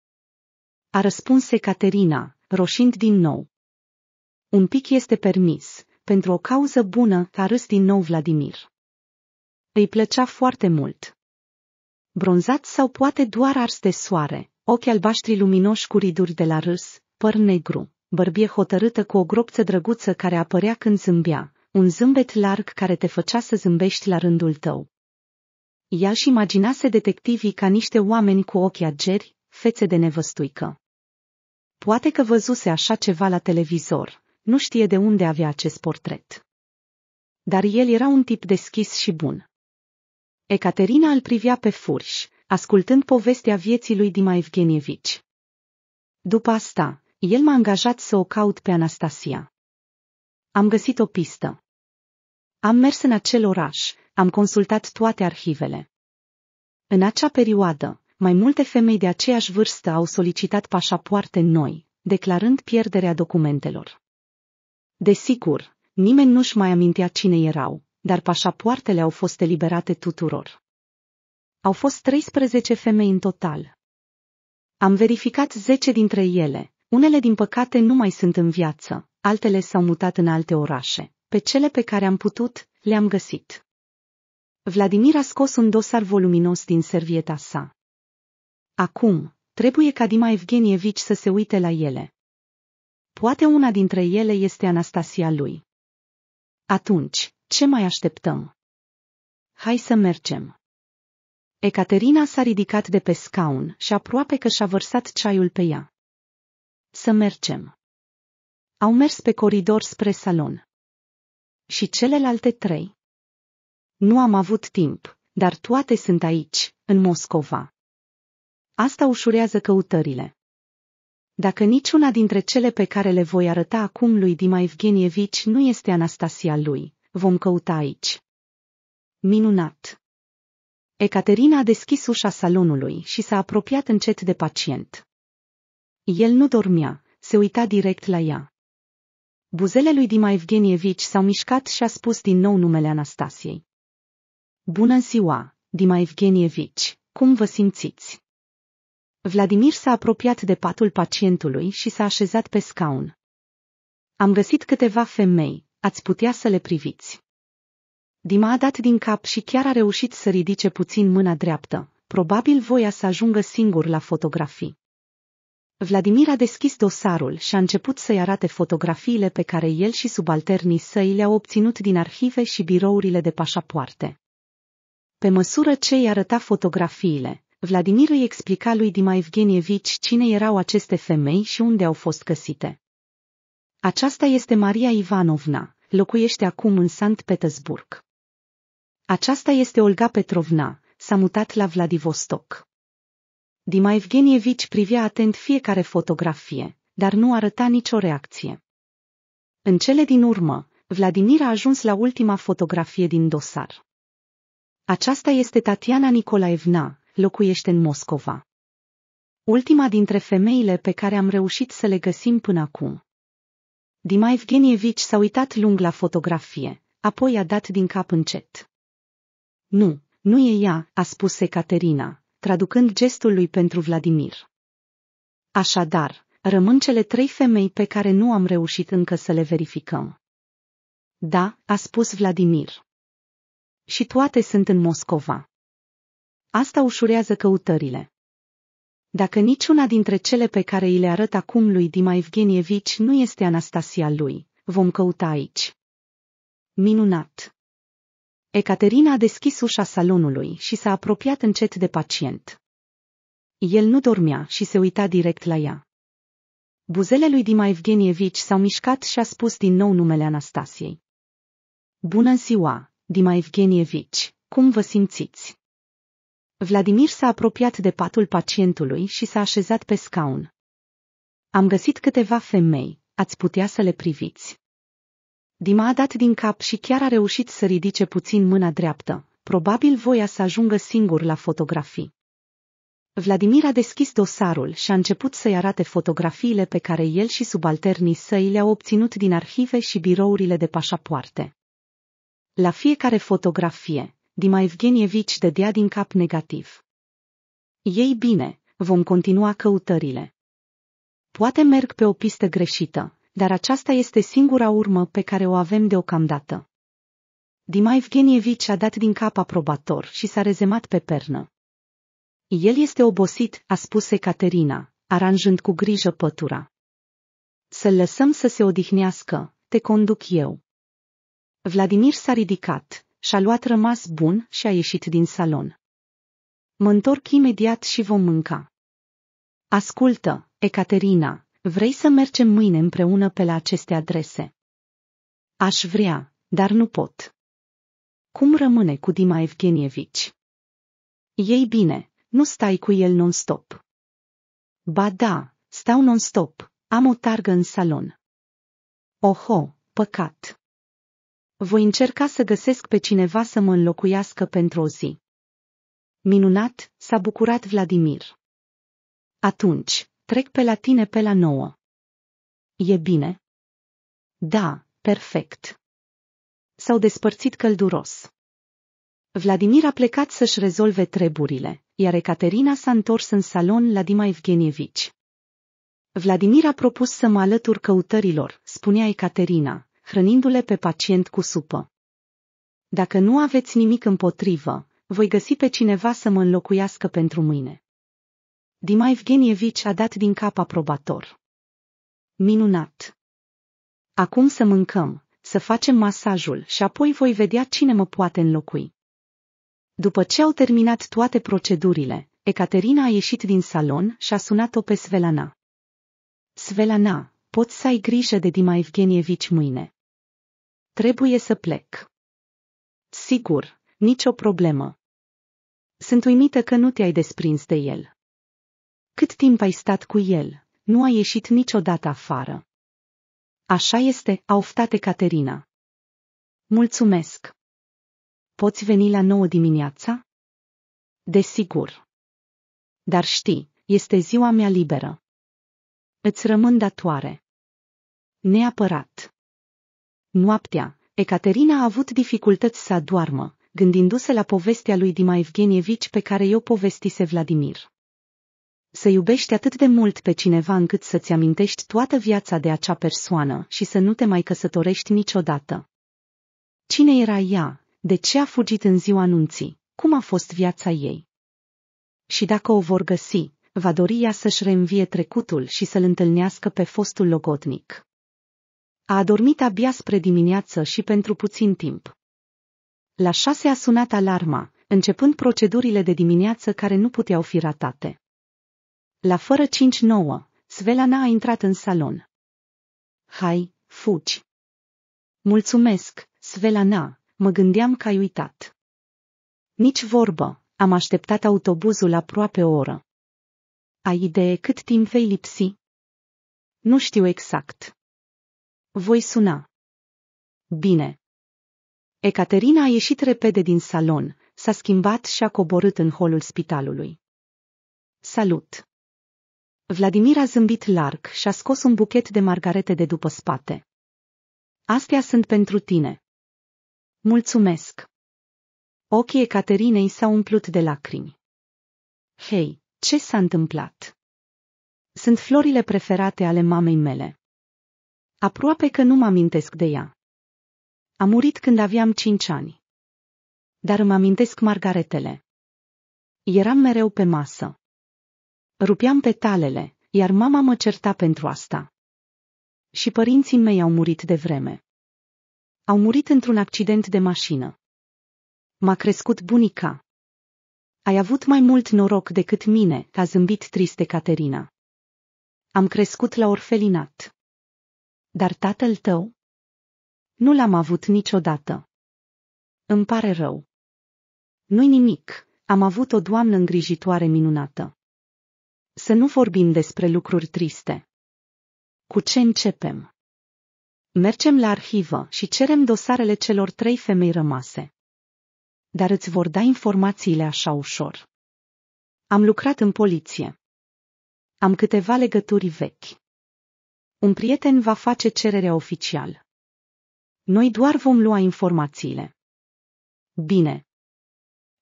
A răspuns Caterina, roșind din nou. Un pic este permis, pentru o cauză bună, a râs din nou Vladimir. Îi plăcea foarte mult. Bronzat sau poate doar ars de soare, Ochi albaștri luminoși cu riduri de la râs, păr negru, bărbie hotărâtă cu o gropță drăguță care apărea când zâmbea, un zâmbet larg care te făcea să zâmbești la rândul tău. Ea și imaginase detectivii ca niște oameni cu ochi ageri, fețe de nevăstuică. Poate că văzuse așa ceva la televizor, nu știe de unde avea acest portret. Dar el era un tip deschis și bun. Ecaterina îl privea pe furși, ascultând povestea vieții lui Dima Evgenievici. După asta, el m-a angajat să o caut pe Anastasia. Am găsit o pistă. Am mers în acel oraș, am consultat toate arhivele. În acea perioadă, mai multe femei de aceeași vârstă au solicitat pașapoarte noi, declarând pierderea documentelor. Desigur, nimeni nu-și mai amintea cine erau, dar pașapoartele au fost eliberate tuturor. Au fost 13 femei în total. Am verificat 10 dintre ele, unele din păcate nu mai sunt în viață, altele s-au mutat în alte orașe. Pe cele pe care am putut, le-am găsit. Vladimir a scos un dosar voluminos din servieta sa. Acum, trebuie ca Dima Evgenievici să se uite la ele. Poate una dintre ele este Anastasia lui. Atunci, ce mai așteptăm? Hai să mergem. Ecaterina s-a ridicat de pe scaun și aproape că și-a vărsat ceaiul pe ea. Să mergem. Au mers pe coridor spre salon. Și celelalte trei. Nu am avut timp, dar toate sunt aici, în Moscova. Asta ușurează căutările. Dacă niciuna dintre cele pe care le voi arăta acum lui Dima Evgenievici nu este Anastasia lui, vom căuta aici. Minunat! Ecaterina a deschis ușa salonului și s-a apropiat încet de pacient. El nu dormea, se uita direct la ea. Buzele lui Dima Evgenievici s-au mișcat și a spus din nou numele Anastasiei. Bună ziua, Dima Evgenievici, cum vă simțiți? Vladimir s-a apropiat de patul pacientului și s-a așezat pe scaun. Am găsit câteva femei, ați putea să le priviți. Dima a dat din cap și chiar a reușit să ridice puțin mâna dreaptă, probabil voia să ajungă singur la fotografii. Vladimir a deschis dosarul și a început să-i arate fotografiile pe care el și subalternii săi le-au obținut din arhive și birourile de pașapoarte. Pe măsură ce îi arăta fotografiile, Vladimir îi explica lui Dima Evgenievici cine erau aceste femei și unde au fost găsite. Aceasta este Maria Ivanovna, locuiește acum în Sankt Petersburg. Aceasta este Olga Petrovna, s-a mutat la Vladivostok. Dima Evgenievici privea atent fiecare fotografie, dar nu arăta nicio reacție. În cele din urmă, Vladimir a ajuns la ultima fotografie din dosar. Aceasta este Tatiana Nicolaevna, locuiește în Moscova. Ultima dintre femeile pe care am reușit să le găsim până acum. Dima Evgenievici s-a uitat lung la fotografie, apoi a dat din cap încet. Nu, nu e ea, a spus Ecaterina, traducând gestul lui pentru Vladimir. Așadar, rămân cele trei femei pe care nu am reușit încă să le verificăm. Da, a spus Vladimir. Și toate sunt în Moscova. Asta ușurează căutările. Dacă niciuna dintre cele pe care îi le arăt acum lui Dima Evgenievici nu este Anastasia lui, vom căuta aici. Minunat! Ecaterina a deschis ușa salonului și s-a apropiat încet de pacient. El nu dormea și se uita direct la ea. Buzele lui Dima Evgenievici s-au mișcat și a spus din nou numele Anastasiei. Bună ziua, Dima Evgenievici, cum vă simțiți? Vladimir s-a apropiat de patul pacientului și s-a așezat pe scaun. Am găsit câteva femei, ați putea să le priviți. Dima a dat din cap și chiar a reușit să ridice puțin mâna dreaptă, probabil voia să ajungă singur la fotografii. Vladimir a deschis dosarul și a început să-i arate fotografiile pe care el și subalternii săi le-au obținut din arhive și birourile de pașapoarte. La fiecare fotografie, Dima Evgenievici dădea din cap negativ. Ei bine, vom continua căutările. Poate merg pe o pistă greșită, dar aceasta este singura urmă pe care o avem deocamdată. Dima Evgenievici a dat din cap aprobator și s-a rezemat pe pernă. El este obosit, a spus Ecaterina, aranjând cu grijă pătura. Să-l lăsăm să se odihnească, te conduc eu. Vladimir s-a ridicat, și-a luat rămas bun și a ieșit din salon. Mă întorc imediat și vom mânca. Ascultă, Ecaterina, Vrei să mergem mâine împreună pe la aceste adrese? Aș vrea, dar nu pot. Cum rămâne cu Dima Evgenievici? Ei bine, nu stai cu el non-stop. Ba da, stau non-stop, am o targă în salon. Oho, păcat. Voi încerca să găsesc pe cineva să mă înlocuiască pentru o zi. Minunat, s-a bucurat Vladimir. Atunci, Trec pe la tine pe la nouă. E bine? Da, perfect. S-au despărțit călduros. Vladimir a plecat să-și rezolve treburile, iar Ecaterina s-a întors în salon la Dima Evgenievici. Vladimir a propus să mă alătur căutărilor, spunea Ecaterina, hrănindu-le pe pacient cu supă. Dacă nu aveți nimic împotrivă, voi găsi pe cineva să mă înlocuiască pentru mâine. Dima Evgenievici a dat din cap aprobator. Minunat! Acum să mâncăm, să facem masajul și apoi voi vedea cine mă poate înlocui. După ce au terminat toate procedurile, Ecaterina a ieșit din salon și a sunat-o pe Svelana. Svelana, poți să ai grijă de Dima Evgenievici mâine. Trebuie să plec. Sigur, nicio problemă. Sunt uimită că nu te-ai desprins de el. Cât timp ai stat cu el? Nu ai ieșit niciodată afară. Așa este, a oftat Caterina. Mulțumesc. Poți veni la nouă dimineața? Desigur. Dar știi, este ziua mea liberă. Îți rămân datoare. Neapărat. Noaptea, Ecaterina a avut dificultăți să adoarmă, gândindu-se la povestea lui Dima Evgenievici pe care i-o povestise Vladimir să iubești atât de mult pe cineva încât să-ți amintești toată viața de acea persoană și să nu te mai căsătorești niciodată. Cine era ea? De ce a fugit în ziua anunții? Cum a fost viața ei? Și dacă o vor găsi, va dori ea să-și reînvie trecutul și să-l întâlnească pe fostul logotnic. A adormit abia spre dimineață și pentru puțin timp. La șase a sunat alarma, începând procedurile de dimineață care nu puteau fi ratate. La fără cinci nouă, Svelana a intrat în salon. Hai, fugi! Mulțumesc, Svelana, mă gândeam că ai uitat. Nici vorbă, am așteptat autobuzul aproape o oră. Ai idee cât timp vei lipsi? Nu știu exact. Voi suna. Bine. Ecaterina a ieșit repede din salon, s-a schimbat și a coborât în holul spitalului. Salut! Vladimir a zâmbit larg și a scos un buchet de margarete de după spate. Astea sunt pentru tine. Mulțumesc. Ochii Caterinei s-au umplut de lacrimi. Hei, ce s-a întâmplat? Sunt florile preferate ale mamei mele. Aproape că nu mă amintesc de ea. A murit când aveam cinci ani. Dar îmi amintesc margaretele. Eram mereu pe masă. Rupeam petalele, iar mama mă certa pentru asta. Și părinții mei au murit de vreme. Au murit într-un accident de mașină. M-a crescut bunica. Ai avut mai mult noroc decât mine, a zâmbit triste Caterina. Am crescut la orfelinat. Dar tatăl tău? Nu l-am avut niciodată. Îmi pare rău. Nu-i nimic, am avut o doamnă îngrijitoare minunată. Să nu vorbim despre lucruri triste. Cu ce începem? Mergem la arhivă și cerem dosarele celor trei femei rămase. Dar îți vor da informațiile așa ușor. Am lucrat în poliție. Am câteva legături vechi. Un prieten va face cererea oficial. Noi doar vom lua informațiile. Bine.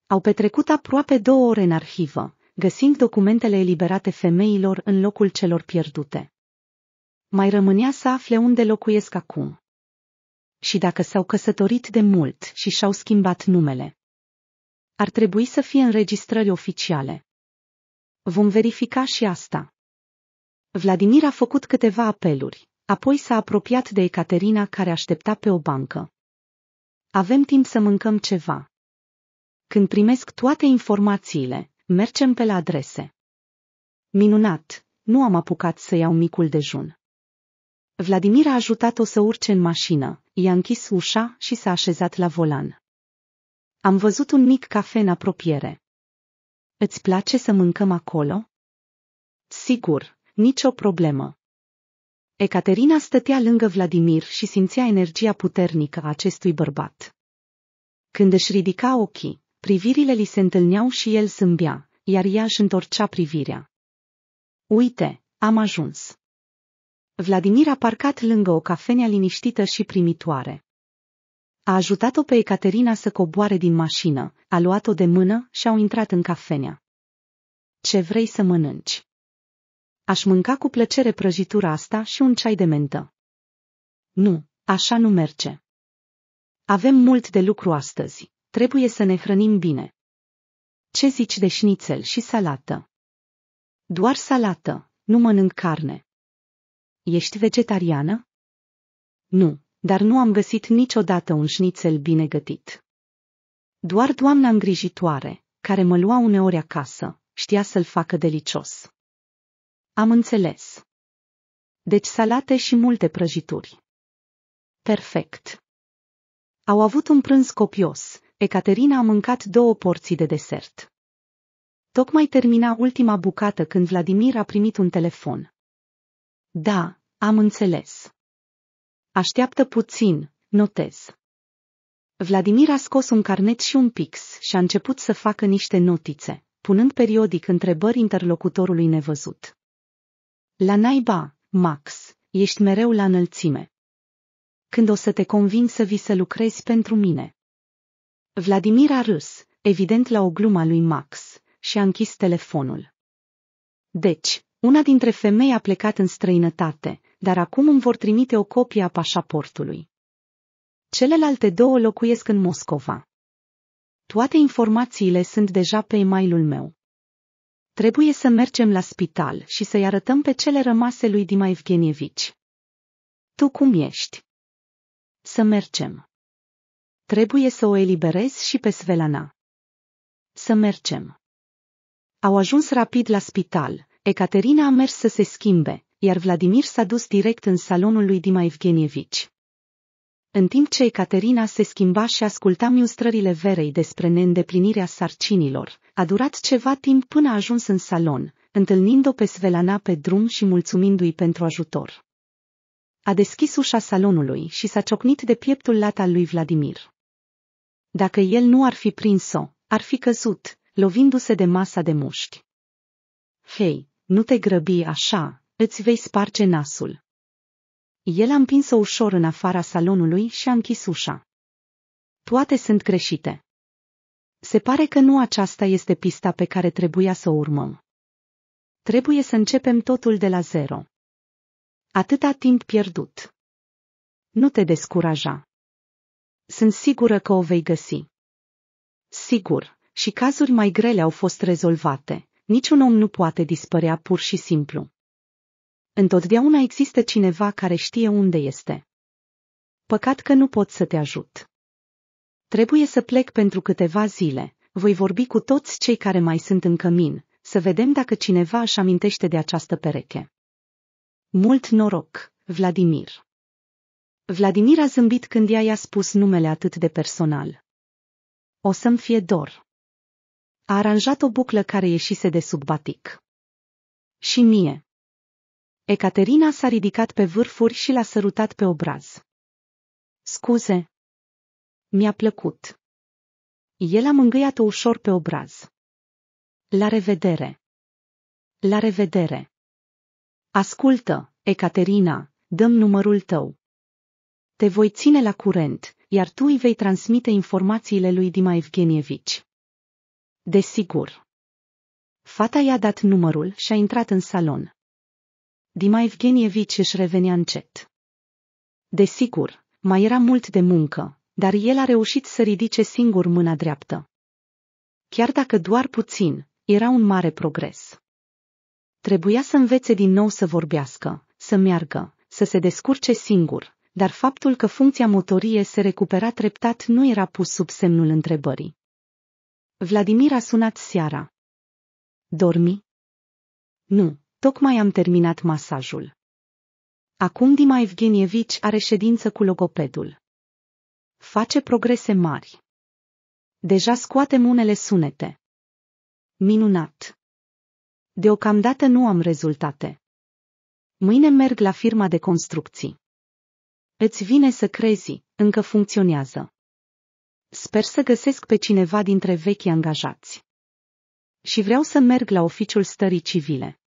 Au petrecut aproape două ore în arhivă găsind documentele eliberate femeilor în locul celor pierdute. Mai rămânea să afle unde locuiesc acum. Și dacă s-au căsătorit de mult și și-au schimbat numele. Ar trebui să fie înregistrări oficiale. Vom verifica și asta. Vladimir a făcut câteva apeluri, apoi s-a apropiat de Ecaterina care aștepta pe o bancă. Avem timp să mâncăm ceva. Când primesc toate informațiile, Mergem pe la adrese. Minunat, nu am apucat să iau micul dejun. Vladimir a ajutat-o să urce în mașină, i-a închis ușa și s-a așezat la volan. Am văzut un mic cafe în apropiere. Îți place să mâncăm acolo? Sigur, nicio problemă. Ecaterina stătea lângă Vladimir și simțea energia puternică a acestui bărbat. Când își ridica ochii, Privirile li se întâlneau și el zâmbea, iar ea își întorcea privirea. Uite, am ajuns. Vladimir a parcat lângă o cafenea liniștită și primitoare. A ajutat-o pe Ecaterina să coboare din mașină, a luat-o de mână și au intrat în cafenea. Ce vrei să mănânci? Aș mânca cu plăcere prăjitura asta și un ceai de mentă. Nu, așa nu merge. Avem mult de lucru astăzi. Trebuie să ne hrănim bine. Ce zici de șnițel și salată? Doar salată, nu mănânc carne. Ești vegetariană? Nu, dar nu am găsit niciodată un șnițel bine gătit. Doar doamna îngrijitoare, care mă lua uneori acasă, știa să-l facă delicios. Am înțeles. Deci salate și multe prăjituri. Perfect. Au avut un prânz copios, Ecaterina a mâncat două porții de desert. Tocmai termina ultima bucată când Vladimir a primit un telefon. Da, am înțeles. Așteaptă puțin, notez. Vladimir a scos un carnet și un pix și a început să facă niște notițe, punând periodic întrebări interlocutorului nevăzut. La naiba, Max, ești mereu la înălțime. Când o să te convin să vii să lucrezi pentru mine? Vladimir a râs, evident la o glumă lui Max, și a închis telefonul. Deci, una dintre femei a plecat în străinătate, dar acum îmi vor trimite o copie a pașaportului. Celelalte două locuiesc în Moscova. Toate informațiile sunt deja pe e-mailul meu. Trebuie să mergem la spital și să-i arătăm pe cele rămase lui Dima Evgenievici. Tu cum ești? Să mergem. Trebuie să o eliberez și pe Svelana. Să mergem. Au ajuns rapid la spital. Ecaterina a mers să se schimbe, iar Vladimir s-a dus direct în salonul lui Dima Evgenievici. În timp ce Ecaterina se schimba și asculta miustrările Verei despre neîndeplinirea sarcinilor, a durat ceva timp până a ajuns în salon, întâlnind-o pe Svelana pe drum și mulțumindu-i pentru ajutor. A deschis ușa salonului și s-a ciocnit de pieptul lat al lui Vladimir. Dacă el nu ar fi prins-o, ar fi căzut, lovindu-se de masa de mușchi. Hei, nu te grăbi așa, îți vei sparge nasul. El a împins-o ușor în afara salonului și a închis ușa. Toate sunt greșite. Se pare că nu aceasta este pista pe care trebuia să o urmăm. Trebuie să începem totul de la zero. Atâta timp pierdut. Nu te descuraja. Sunt sigură că o vei găsi. Sigur, și cazuri mai grele au fost rezolvate. Niciun om nu poate dispărea pur și simplu. Întotdeauna există cineva care știe unde este. Păcat că nu pot să te ajut. Trebuie să plec pentru câteva zile. Voi vorbi cu toți cei care mai sunt în cămin, să vedem dacă cineva își amintește de această pereche. Mult noroc, Vladimir! Vladimir a zâmbit când ea i-a spus numele atât de personal. O să-mi fie dor. A aranjat o buclă care ieșise de sub batic. Și mie. Ecaterina s-a ridicat pe vârfuri și l-a sărutat pe obraz. Scuze. Mi-a plăcut. El a mângâiat-o ușor pe obraz. La revedere. La revedere. Ascultă, Ecaterina, dăm numărul tău. Te voi ține la curent, iar tu îi vei transmite informațiile lui Dima Evgenievici. Desigur. Fata i-a dat numărul și a intrat în salon. Dima Evgenievici își revenea încet. Desigur, mai era mult de muncă, dar el a reușit să ridice singur mâna dreaptă. Chiar dacă doar puțin, era un mare progres. Trebuia să învețe din nou să vorbească, să meargă, să se descurce singur, dar faptul că funcția motorie se recupera treptat nu era pus sub semnul întrebării. Vladimir a sunat seara. Dormi? Nu, tocmai am terminat masajul. Acum Dima Evgenievici are ședință cu logopedul. Face progrese mari. Deja scoatem unele sunete. Minunat! Deocamdată nu am rezultate. Mâine merg la firma de construcții. Îți vine să crezi, încă funcționează. Sper să găsesc pe cineva dintre vechii angajați. Și vreau să merg la oficiul stării civile.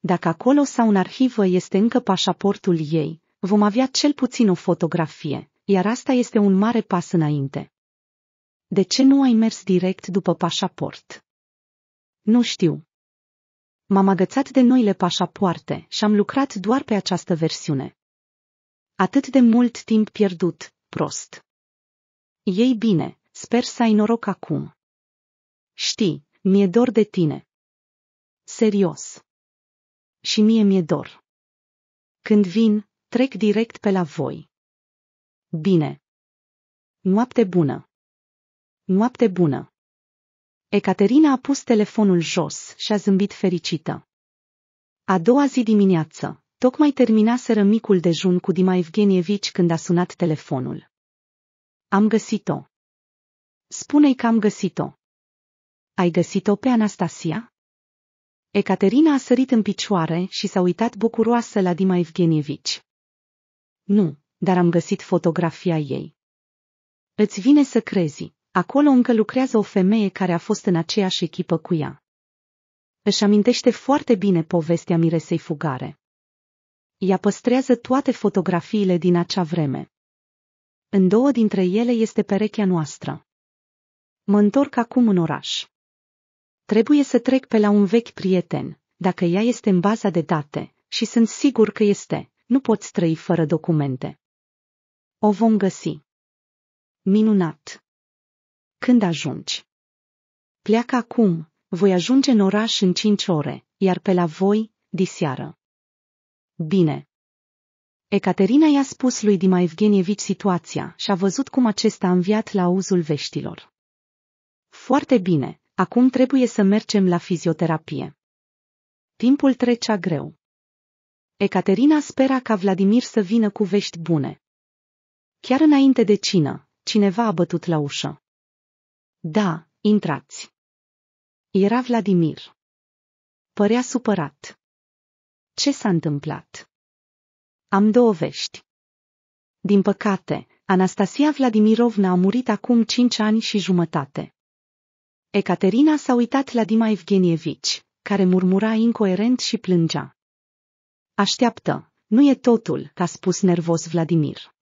Dacă acolo sau în arhivă este încă pașaportul ei, vom avea cel puțin o fotografie, iar asta este un mare pas înainte. De ce nu ai mers direct după pașaport? Nu știu. M-am agățat de noile pașapoarte și am lucrat doar pe această versiune. Atât de mult timp pierdut, prost. Ei bine, sper să ai noroc acum. Știi, mi-e dor de tine. Serios. Și mie mi-e dor. Când vin, trec direct pe la voi. Bine. Noapte bună. Noapte bună. Ecaterina a pus telefonul jos și a zâmbit fericită. A doua zi dimineață, Tocmai terminaseră micul dejun cu Dima Evgenievici când a sunat telefonul. Am găsit-o. Spune-i că am găsit-o. Ai găsit-o pe Anastasia? Ecaterina a sărit în picioare și s-a uitat bucuroasă la Dima Evgenievici. Nu, dar am găsit fotografia ei. Îți vine să crezi, acolo încă lucrează o femeie care a fost în aceeași echipă cu ea. Își amintește foarte bine povestea miresei fugare. Ea păstrează toate fotografiile din acea vreme. În două dintre ele este perechea noastră. Mă întorc acum în oraș. Trebuie să trec pe la un vechi prieten, dacă ea este în baza de date, și sunt sigur că este, nu poți trăi fără documente. O vom găsi. Minunat. Când ajungi? Pleacă acum, voi ajunge în oraș în cinci ore, iar pe la voi, diseară. Bine. Ecaterina i-a spus lui Dima Evgenievici situația și a văzut cum acesta a înviat la uzul veștilor. Foarte bine, acum trebuie să mergem la fizioterapie. Timpul trecea greu. Ecaterina spera ca Vladimir să vină cu vești bune. Chiar înainte de cină, cineva a bătut la ușă. Da, intrați. Era Vladimir. Părea supărat. Ce s-a întâmplat? Am două vești. Din păcate, Anastasia Vladimirovna a murit acum cinci ani și jumătate. Ecaterina s-a uitat la Dima Evgenievici, care murmura incoerent și plângea. Așteaptă, nu e totul, a spus nervos Vladimir.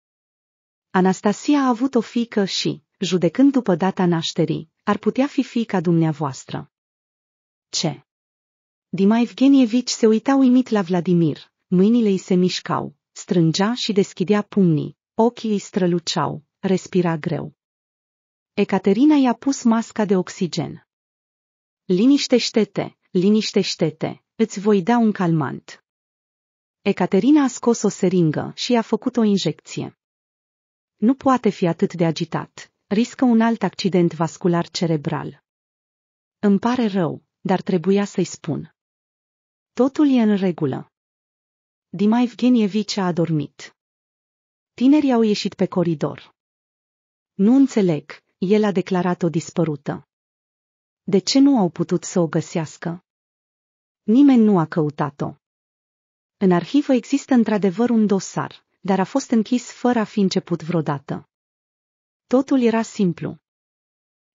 Anastasia a avut o fică și, judecând după data nașterii, ar putea fi fica dumneavoastră. Ce? Dima Evgenievici se uita uimit la Vladimir, mâinile îi se mișcau, strângea și deschidea pumnii, ochii îi străluceau, respira greu. Ecaterina i-a pus masca de oxigen. Liniștește-te, liniștește-te, îți voi da un calmant. Ecaterina a scos o seringă și i-a făcut o injecție. Nu poate fi atât de agitat, riscă un alt accident vascular cerebral. Îmi pare rău, dar trebuia să-i spun. Totul e în regulă. Dima Evgenievici a adormit. Tinerii au ieșit pe coridor. Nu înțeleg, el a declarat-o dispărută. De ce nu au putut să o găsească? Nimeni nu a căutat-o. În arhivă există într-adevăr un dosar, dar a fost închis fără a fi început vreodată. Totul era simplu.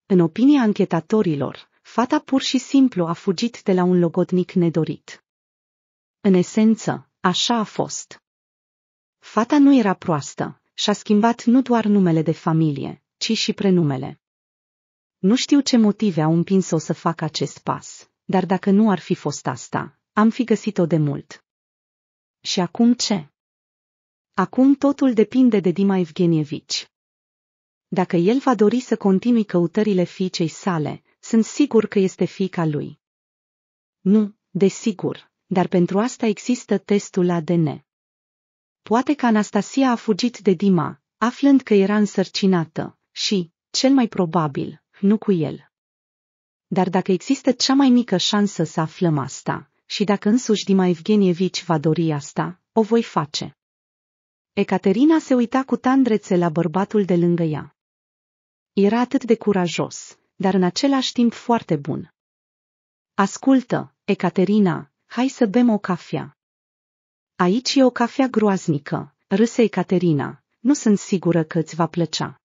În opinia anchetatorilor, fata pur și simplu a fugit de la un logodnic nedorit. În esență, așa a fost. Fata nu era proastă, și-a schimbat nu doar numele de familie, ci și prenumele. Nu știu ce motive au împins-o să facă acest pas, dar dacă nu ar fi fost asta, am fi găsit-o de mult. Și acum ce? Acum totul depinde de Dima Evgenievici. Dacă el va dori să continui căutările fiicei sale, sunt sigur că este fiica lui. Nu, desigur, dar pentru asta există testul ADN. Poate că Anastasia a fugit de Dima, aflând că era însărcinată și, cel mai probabil, nu cu el. Dar dacă există cea mai mică șansă să aflăm asta, și dacă însuși Dima Evgenievici va dori asta, o voi face. Ecaterina se uita cu tandrețe la bărbatul de lângă ea. Era atât de curajos, dar în același timp foarte bun. Ascultă, Ecaterina, Hai să bem o cafea. Aici e o cafea groaznică, râse Caterina. Nu sunt sigură că îți va plăcea.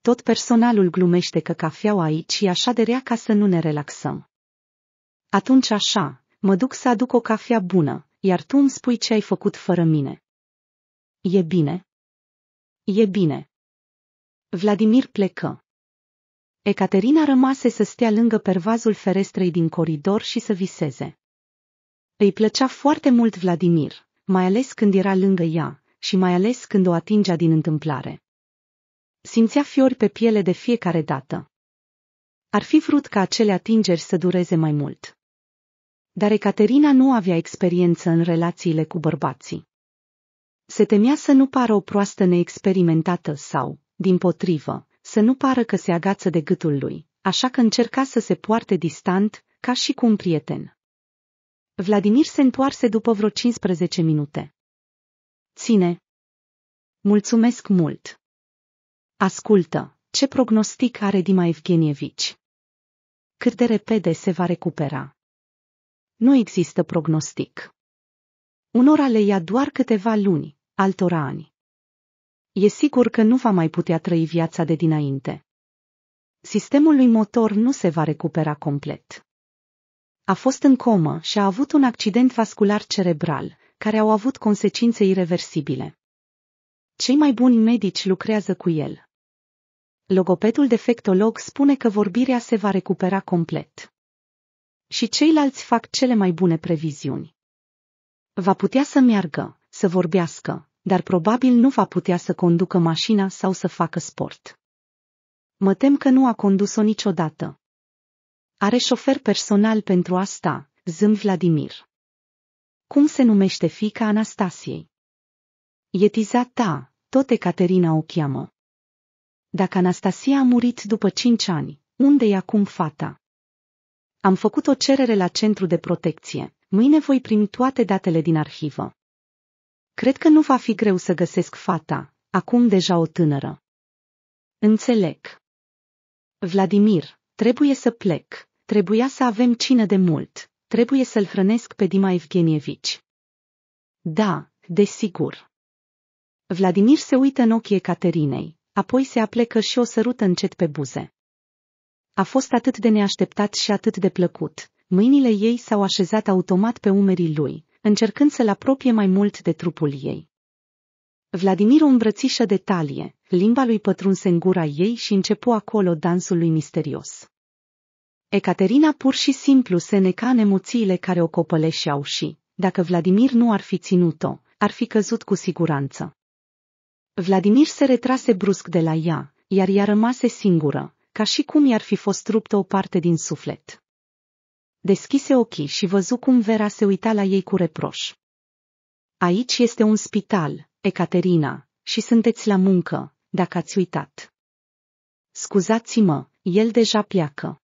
Tot personalul glumește că cafeaua aici e așa de rea ca să nu ne relaxăm. Atunci așa, mă duc să aduc o cafea bună, iar tu îmi spui ce ai făcut fără mine. E bine. E bine. Vladimir plecă. Ecaterina rămase să stea lângă pervazul ferestrei din coridor și să viseze. Îi plăcea foarte mult Vladimir, mai ales când era lângă ea și mai ales când o atingea din întâmplare. Simțea fiori pe piele de fiecare dată. Ar fi vrut ca acele atingeri să dureze mai mult. Dar Ecaterina nu avea experiență în relațiile cu bărbații. Se temea să nu pară o proastă neexperimentată sau, din potrivă, să nu pară că se agață de gâtul lui, așa că încerca să se poarte distant, ca și cu un prieten. Vladimir se întoarse după vreo 15 minute. Ține! Mulțumesc mult! Ascultă, ce prognostic are Dima Evgenievici? Cât de repede se va recupera? Nu există prognostic. Unora le ia doar câteva luni, altora ani. E sigur că nu va mai putea trăi viața de dinainte. Sistemul lui motor nu se va recupera complet. A fost în comă și a avut un accident vascular cerebral, care au avut consecințe irreversibile. Cei mai buni medici lucrează cu el. Logopedul defectolog spune că vorbirea se va recupera complet. Și ceilalți fac cele mai bune previziuni. Va putea să meargă, să vorbească, dar probabil nu va putea să conducă mașina sau să facă sport. Mă tem că nu a condus-o niciodată. Are șofer personal pentru asta, zâm Vladimir. Cum se numește fica Anastasiei? Etiza ta, da, tot Ecaterina o cheamă. Dacă Anastasia a murit după cinci ani, unde e acum fata? Am făcut o cerere la centru de protecție. Mâine voi primi toate datele din arhivă. Cred că nu va fi greu să găsesc fata, acum deja o tânără. Înțeleg. Vladimir, Trebuie să plec. Trebuia să avem cină de mult. Trebuie să-l hrănesc pe Dima Evgenievici. Da, desigur. Vladimir se uită în ochii Caterinei, apoi se aplecă și o sărută încet pe buze. A fost atât de neașteptat și atât de plăcut. Mâinile ei s-au așezat automat pe umerii lui, încercând să-l apropie mai mult de trupul ei. Vladimir o îmbrățișă de talie, limba lui pătrunse în gura ei și începu acolo dansul lui misterios. Ecaterina pur și simplu se neca în emoțiile care o copăleșeau și, dacă Vladimir nu ar fi ținut-o, ar fi căzut cu siguranță. Vladimir se retrase brusc de la ea, iar ea rămase singură, ca și cum i-ar fi fost ruptă o parte din suflet. Deschise ochii și văzu cum Vera se uita la ei cu reproș. Aici este un spital, Ecaterina, și sunteți la muncă, dacă ați uitat. Scuzați-mă, el deja pleacă.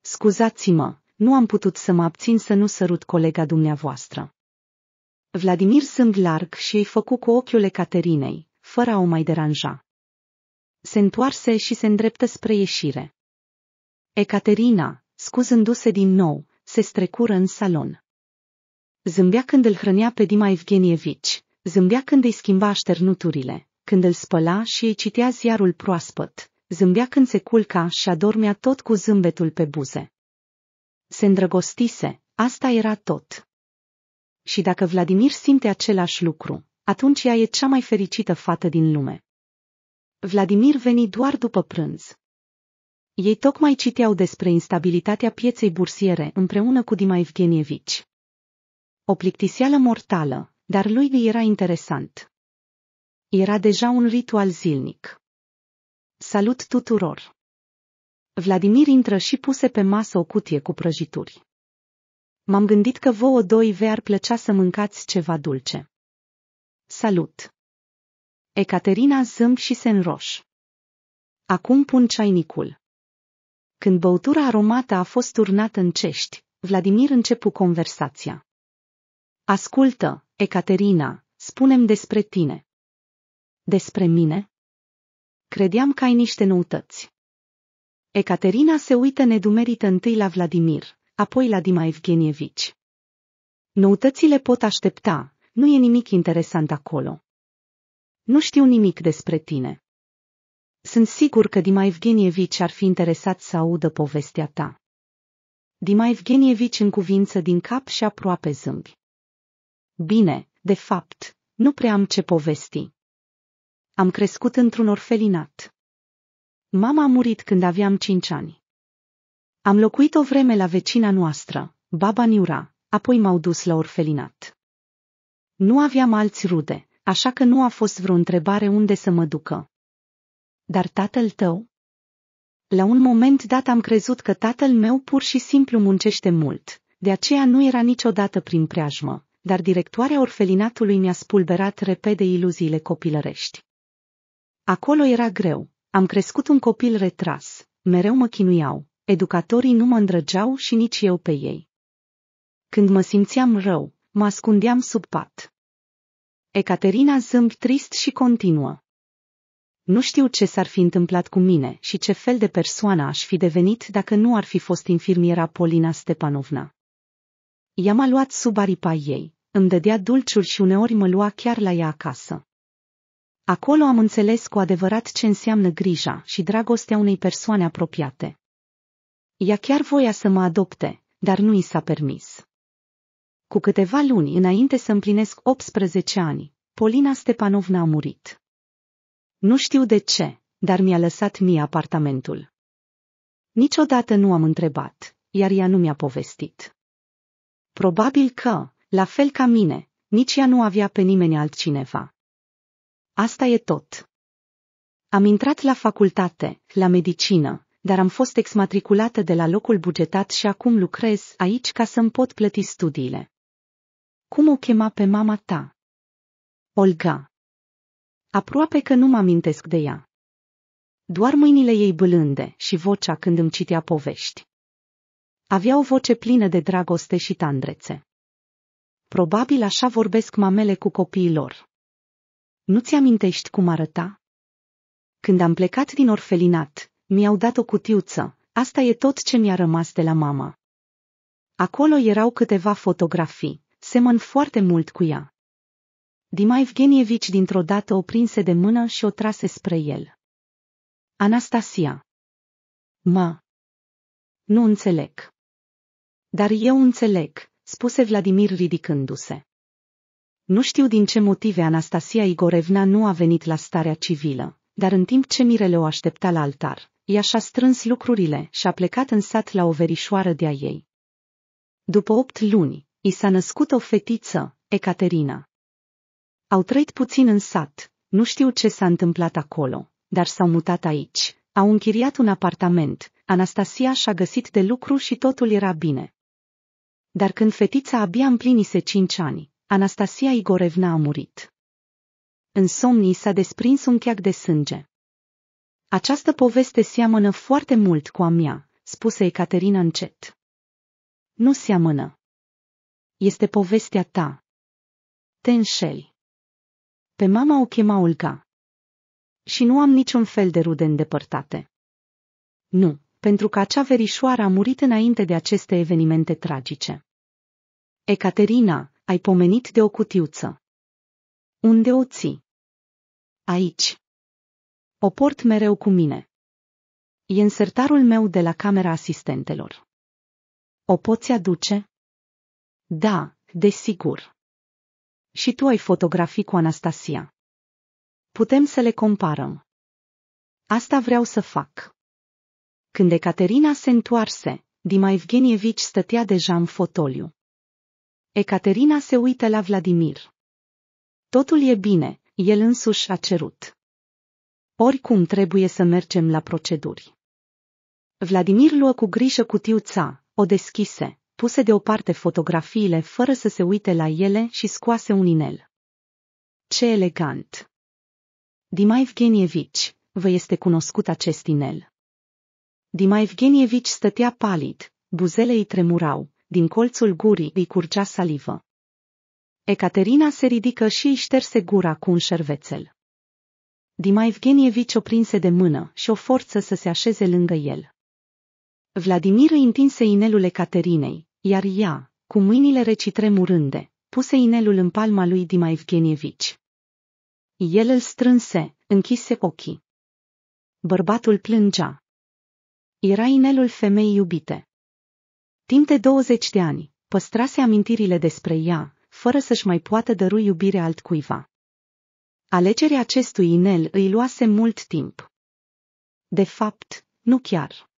Scuzați-mă, nu am putut să mă abțin să nu sărut colega dumneavoastră. Vladimir sunt larg și îi făcu cu ochiul Ecaterinei, fără a o mai deranja. Se întoarse și se îndreptă spre ieșire. Ecaterina, scuzându-se din nou, se strecură în salon. Zâmbea când îl hrănea pe Dima Evgenievici, Zâmbea când îi schimba așternuturile, când îl spăla și îi citea ziarul proaspăt, zâmbea când se culca și adormea tot cu zâmbetul pe buze. Se îndrăgostise, asta era tot. Și dacă Vladimir simte același lucru, atunci ea e cea mai fericită fată din lume. Vladimir veni doar după prânz. Ei tocmai citeau despre instabilitatea pieței bursiere împreună cu Dima Evgenievici. O plictiseală mortală, dar lui îi era interesant. Era deja un ritual zilnic. Salut tuturor! Vladimir intră și puse pe masă o cutie cu prăjituri. M-am gândit că vouă doi ve-ar plăcea să mâncați ceva dulce. Salut! Ecaterina zâmb și se înroș. Acum pun ceainicul. Când băutura aromată a fost turnată în cești, Vladimir începu conversația. Ascultă, Ecaterina, spunem despre tine. Despre mine? Credeam că ai niște noutăți. Ecaterina se uită nedumerită întâi la Vladimir, apoi la Dima Evgenievici. Noutățile pot aștepta, nu e nimic interesant acolo. Nu știu nimic despre tine. Sunt sigur că Dima Evgenievici ar fi interesat să audă povestea ta. Dima Evgenievici în cuvință din cap și aproape zâmbi. Bine, de fapt, nu prea am ce povesti. Am crescut într-un orfelinat. Mama a murit când aveam cinci ani. Am locuit o vreme la vecina noastră, baba Niura, apoi m-au dus la orfelinat. Nu aveam alți rude, așa că nu a fost vreo întrebare unde să mă ducă. Dar tatăl tău? La un moment dat am crezut că tatăl meu pur și simplu muncește mult, de aceea nu era niciodată prin preajmă, dar directoarea orfelinatului mi-a spulberat repede iluziile copilărești. Acolo era greu, am crescut un copil retras, mereu mă chinuiau, educatorii nu mă îndrăgeau și nici eu pe ei. Când mă simțeam rău, mă ascundeam sub pat. Ecaterina zâmb trist și continuă. Nu știu ce s-ar fi întâmplat cu mine și ce fel de persoană aș fi devenit dacă nu ar fi fost infirmiera Polina Stepanovna. Ea m-a luat sub aripa ei, îmi dădea dulciuri și uneori mă lua chiar la ea acasă. Acolo am înțeles cu adevărat ce înseamnă grija și dragostea unei persoane apropiate. Ea chiar voia să mă adopte, dar nu i s-a permis. Cu câteva luni înainte să împlinesc 18 ani, Polina Stepanovna a murit. Nu știu de ce, dar mi-a lăsat mie apartamentul. Niciodată nu am întrebat, iar ea nu mi-a povestit. Probabil că, la fel ca mine, nici ea nu avea pe nimeni altcineva. Asta e tot. Am intrat la facultate, la medicină, dar am fost exmatriculată de la locul bugetat și acum lucrez aici ca să-mi pot plăti studiile. Cum o chema pe mama ta? Olga. Aproape că nu mă amintesc de ea. Doar mâinile ei bălânde și vocea când îmi citea povești. Avea o voce plină de dragoste și tandrețe. Probabil așa vorbesc mamele cu copiii lor. Nu ți-amintești cum arăta? Când am plecat din orfelinat, mi-au dat o cutiuță, asta e tot ce mi-a rămas de la mama. Acolo erau câteva fotografii, semăn foarte mult cu ea. Dima Evgenievici dintr-o dată o prinse de mână și o trase spre el. Anastasia. Ma. Nu înțeleg. Dar eu înțeleg, spuse Vladimir ridicându-se. Nu știu din ce motive Anastasia Igorevna nu a venit la starea civilă, dar în timp ce Mirele o aștepta la altar, ea și-a strâns lucrurile și a plecat în sat la o verișoară de-a ei. După opt luni, i s-a născut o fetiță, Ecaterina. Au trăit puțin în sat, nu știu ce s-a întâmplat acolo, dar s-au mutat aici, au închiriat un apartament, Anastasia și-a găsit de lucru și totul era bine. Dar când fetița abia împlinise cinci ani, Anastasia Igorevna a murit. În somnii s-a desprins un cheac de sânge. Această poveste seamănă foarte mult cu a mea, spuse Ecaterina încet. Nu seamănă. Este povestea ta. Te înșeli. Pe mama o chema Olga. Și nu am niciun fel de rude îndepărtate. Nu, pentru că acea verișoară a murit înainte de aceste evenimente tragice. Ecaterina, ai pomenit de o cutiuță. Unde o ții? Aici. O port mereu cu mine. E în sertarul meu de la camera asistentelor. O poți aduce? Da, desigur. Și tu ai fotografii cu Anastasia. Putem să le comparăm. Asta vreau să fac. Când Ecaterina se întoarse, Dima Evgenievici stătea deja în fotoliu. Ecaterina se uită la Vladimir. Totul e bine, el însuși a cerut. Oricum trebuie să mergem la proceduri. Vladimir luă cu grijă cutiuța, o deschise, puse deoparte fotografiile fără să se uite la ele și scoase un inel. Ce elegant! Dima Evgenievici, vă este cunoscut acest inel. Dima Evgenievici stătea palid, buzele îi tremurau, din colțul gurii îi curgea salivă. Ecaterina se ridică și îi șterse gura cu un șervețel. Dima Evgenievici o prinse de mână și o forță să se așeze lângă el. Vladimir îi întinse inelul Ecaterinei, iar ea, cu mâinile reci tremurânde, puse inelul în palma lui Dima Evgenievici. El îl strânse, închise ochii. Bărbatul plângea. Era inelul femeii iubite. Timp de 20 de ani, păstrase amintirile despre ea, fără să-și mai poată dărui iubire altcuiva. Alegerea acestui inel îi luase mult timp. De fapt, nu chiar.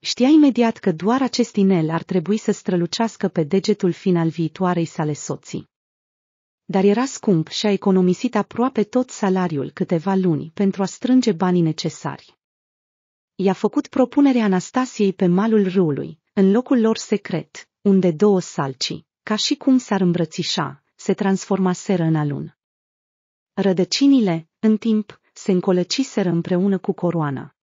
Știa imediat că doar acest inel ar trebui să strălucească pe degetul fin al viitoarei sale soții. Dar era scump și a economisit aproape tot salariul câteva luni pentru a strânge banii necesari. I-a făcut propunerea Anastasiei pe malul râului, în locul lor secret, unde două salcii, ca și cum s-ar îmbrățișa, se transformaseră în alun. Rădăcinile, în timp, se încolăciseră împreună cu coroana.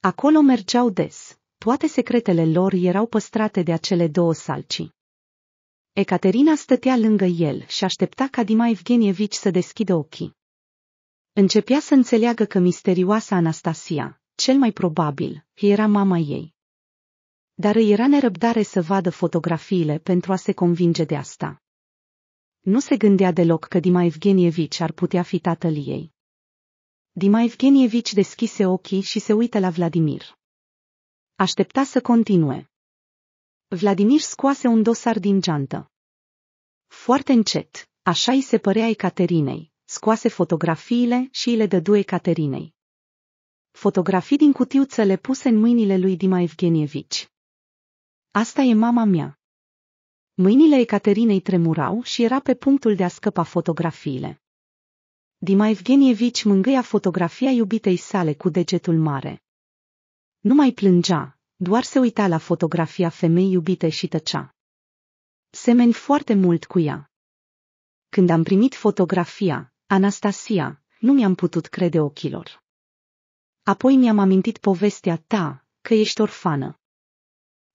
Acolo mergeau des, toate secretele lor erau păstrate de acele două salcii. Ecaterina stătea lângă el și aștepta ca Dima Evgenievici să deschidă ochii. Începea să înțeleagă că misterioasa Anastasia, cel mai probabil, era mama ei. Dar îi era nerăbdare să vadă fotografiile pentru a se convinge de asta. Nu se gândea deloc că Dima Evgenievici ar putea fi tatăl ei. Dima Evgenievici deschise ochii și se uită la Vladimir. Aștepta să continue. Vladimir scoase un dosar din geantă. Foarte încet, așa îi se părea Ecaterinei, scoase fotografiile și îi le dădu Ecaterinei fotografii din cutiuțele puse în mâinile lui Dima Evgenievici. Asta e mama mea. Mâinile Ecaterinei tremurau și era pe punctul de a scăpa fotografiile. Dima Evgenievici mângâia fotografia iubitei sale cu degetul mare. Nu mai plângea, doar se uita la fotografia femei iubite și tăcea. Semeni foarte mult cu ea. Când am primit fotografia, Anastasia, nu mi-am putut crede ochilor. Apoi mi-am amintit povestea ta, că ești orfană.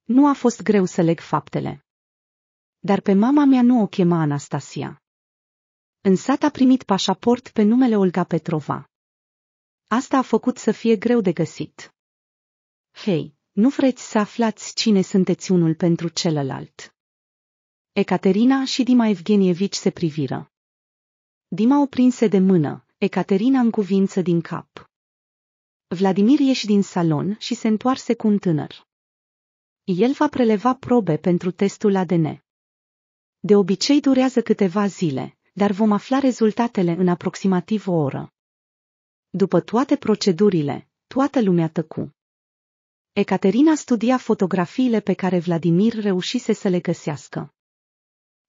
Nu a fost greu să leg faptele. Dar pe mama mea nu o chema Anastasia. În sat a primit pașaport pe numele Olga Petrova. Asta a făcut să fie greu de găsit. Hei, nu vreți să aflați cine sunteți unul pentru celălalt. Ecaterina și Dima Evgenievici se priviră. Dima o prinse de mână, Ecaterina în cuvință din cap. Vladimir ieși din salon și se întoarse cu un tânăr. El va preleva probe pentru testul ADN. De obicei durează câteva zile, dar vom afla rezultatele în aproximativ o oră. După toate procedurile, toată lumea tăcu. Ecaterina studia fotografiile pe care Vladimir reușise să le găsească.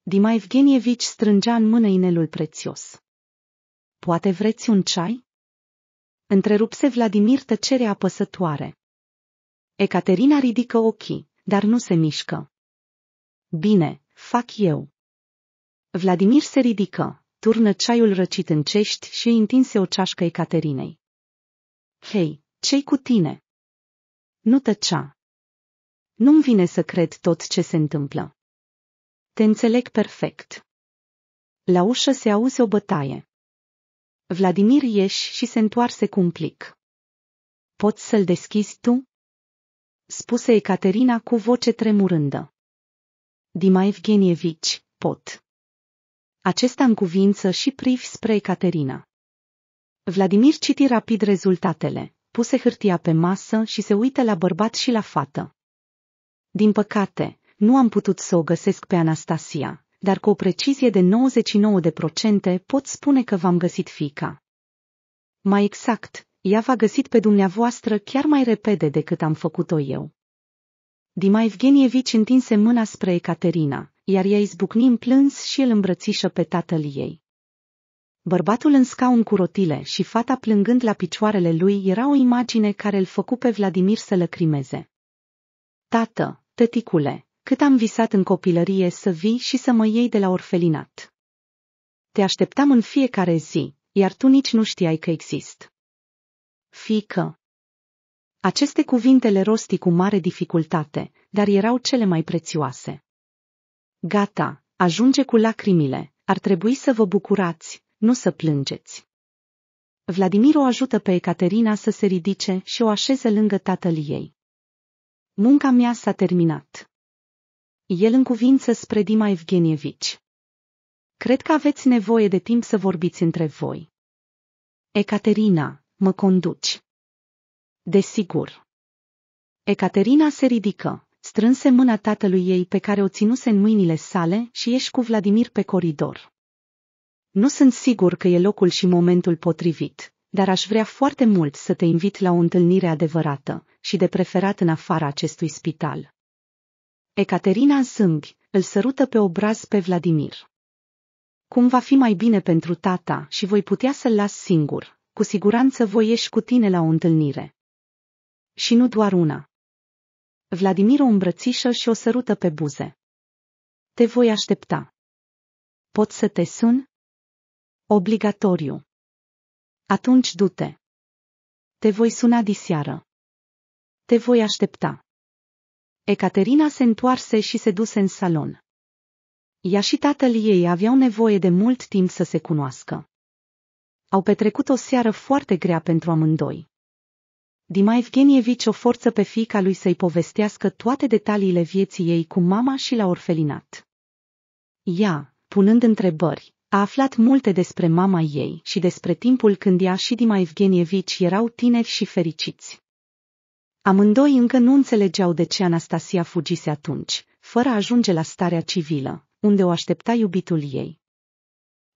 Dima Evgenievici strângea în mână inelul prețios. Poate vreți un ceai? Întrerupse Vladimir tăcerea apăsătoare. Ecaterina ridică ochii, dar nu se mișcă. Bine, fac eu. Vladimir se ridică, turnă ceaiul răcit în cești și întinse o ceașcă Ecaterinei. Hei, ce-i cu tine? Nu tăcea. Nu-mi vine să cred tot ce se întâmplă. Te înțeleg perfect. La ușă se auze o bătaie. Vladimir ieși și se întoarse cu un plic. Poți să-l deschizi tu? spuse Ecaterina cu voce tremurândă. Dima Evgenievici, pot. Acesta în cuvință și privi spre Ecaterina. Vladimir citi rapid rezultatele, puse hârtia pe masă și se uită la bărbat și la fată. Din păcate, nu am putut să o găsesc pe Anastasia, dar cu o precizie de 99% pot spune că v-am găsit fica. Mai exact, ea v-a găsit pe dumneavoastră chiar mai repede decât am făcut-o eu. Dima Evgenievici întinse mâna spre Ecaterina, iar ea izbucni în plâns și îl îmbrățișă pe tatăl ei. Bărbatul în scaun cu rotile și fata plângând la picioarele lui era o imagine care îl făcu pe Vladimir să lăcrimeze. Tată, tăticule, cât am visat în copilărie să vii și să mă iei de la orfelinat. Te așteptam în fiecare zi, iar tu nici nu știai că exist. Fică. Aceste cuvinte le rosti cu mare dificultate, dar erau cele mai prețioase. Gata, ajunge cu lacrimile, ar trebui să vă bucurați, nu să plângeți. Vladimir o ajută pe Ecaterina să se ridice și o așeze lângă tatăl ei. Munca mea s-a terminat el în cuvință spre Dima Evgenievici. Cred că aveți nevoie de timp să vorbiți între voi. Ecaterina, mă conduci. Desigur. Ecaterina se ridică, strânse mâna tatălui ei pe care o ținuse în mâinile sale și ieși cu Vladimir pe coridor. Nu sunt sigur că e locul și momentul potrivit, dar aș vrea foarte mult să te invit la o întâlnire adevărată și de preferat în afara acestui spital. Ecaterina în sâmbi, îl sărută pe obraz pe Vladimir. Cum va fi mai bine pentru tata și voi putea să-l las singur, cu siguranță voi ieși cu tine la o întâlnire. Și nu doar una. Vladimir o îmbrățișă și o sărută pe buze. Te voi aștepta. Pot să te sun? Obligatoriu. Atunci du-te. Te voi suna diseară. Te voi aștepta. Ecaterina se întoarse și se duse în salon. Ea și tatăl ei aveau nevoie de mult timp să se cunoască. Au petrecut o seară foarte grea pentru amândoi. Dima Evgenievici o forță pe fica lui să-i povestească toate detaliile vieții ei cu mama și la orfelinat. Ea, punând întrebări, a aflat multe despre mama ei și despre timpul când ea și Dima Evgenievici erau tineri și fericiți. Amândoi încă nu înțelegeau de ce Anastasia fugise atunci, fără a ajunge la starea civilă, unde o aștepta iubitul ei.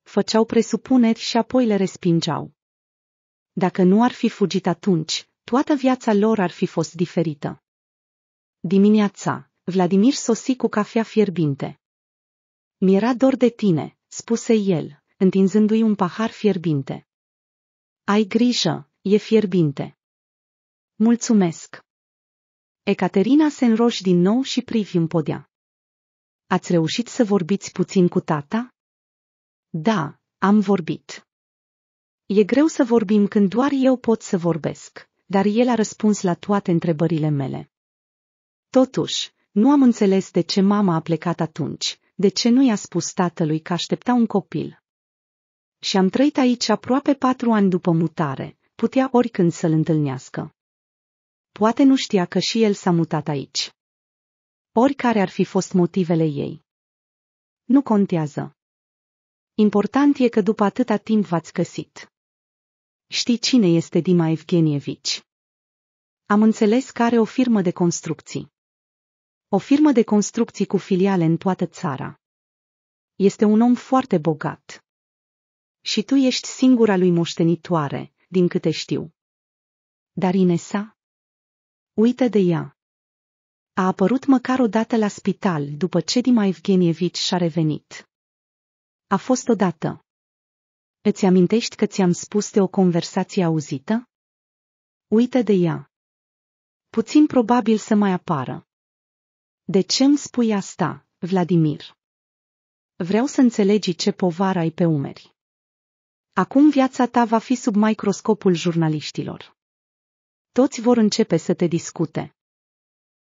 Făceau presupuneri și apoi le respingeau. Dacă nu ar fi fugit atunci, toată viața lor ar fi fost diferită. Dimineața, Vladimir sosi cu cafea fierbinte. Mi-era dor de tine, spuse el, întinzându-i un pahar fierbinte. Ai grijă, e fierbinte. Mulțumesc! Ecaterina se înroși din nou și privi în podea. Ați reușit să vorbiți puțin cu tata? Da, am vorbit. E greu să vorbim când doar eu pot să vorbesc, dar el a răspuns la toate întrebările mele. Totuși, nu am înțeles de ce mama a plecat atunci, de ce nu i-a spus tatălui că aștepta un copil. Și am trăit aici aproape patru ani după mutare, putea oricând să-l întâlnească. Poate nu știa că și el s-a mutat aici. Oricare ar fi fost motivele ei. Nu contează. Important e că după atâta timp v-ați găsit. Știi cine este Dima Evgenievici? Am înțeles că are o firmă de construcții. O firmă de construcții cu filiale în toată țara. Este un om foarte bogat. Și tu ești singura lui moștenitoare, din câte știu. Dar Inesa? Uită de ea. A apărut măcar o dată la spital după ce Dima Evgenievici și-a revenit. A fost odată. Îți amintești că ți-am spus de o conversație auzită? Uită de ea. Puțin probabil să mai apară. De ce îmi spui asta, Vladimir? Vreau să înțelegi ce povară ai pe umeri. Acum viața ta va fi sub microscopul jurnaliștilor toți vor începe să te discute.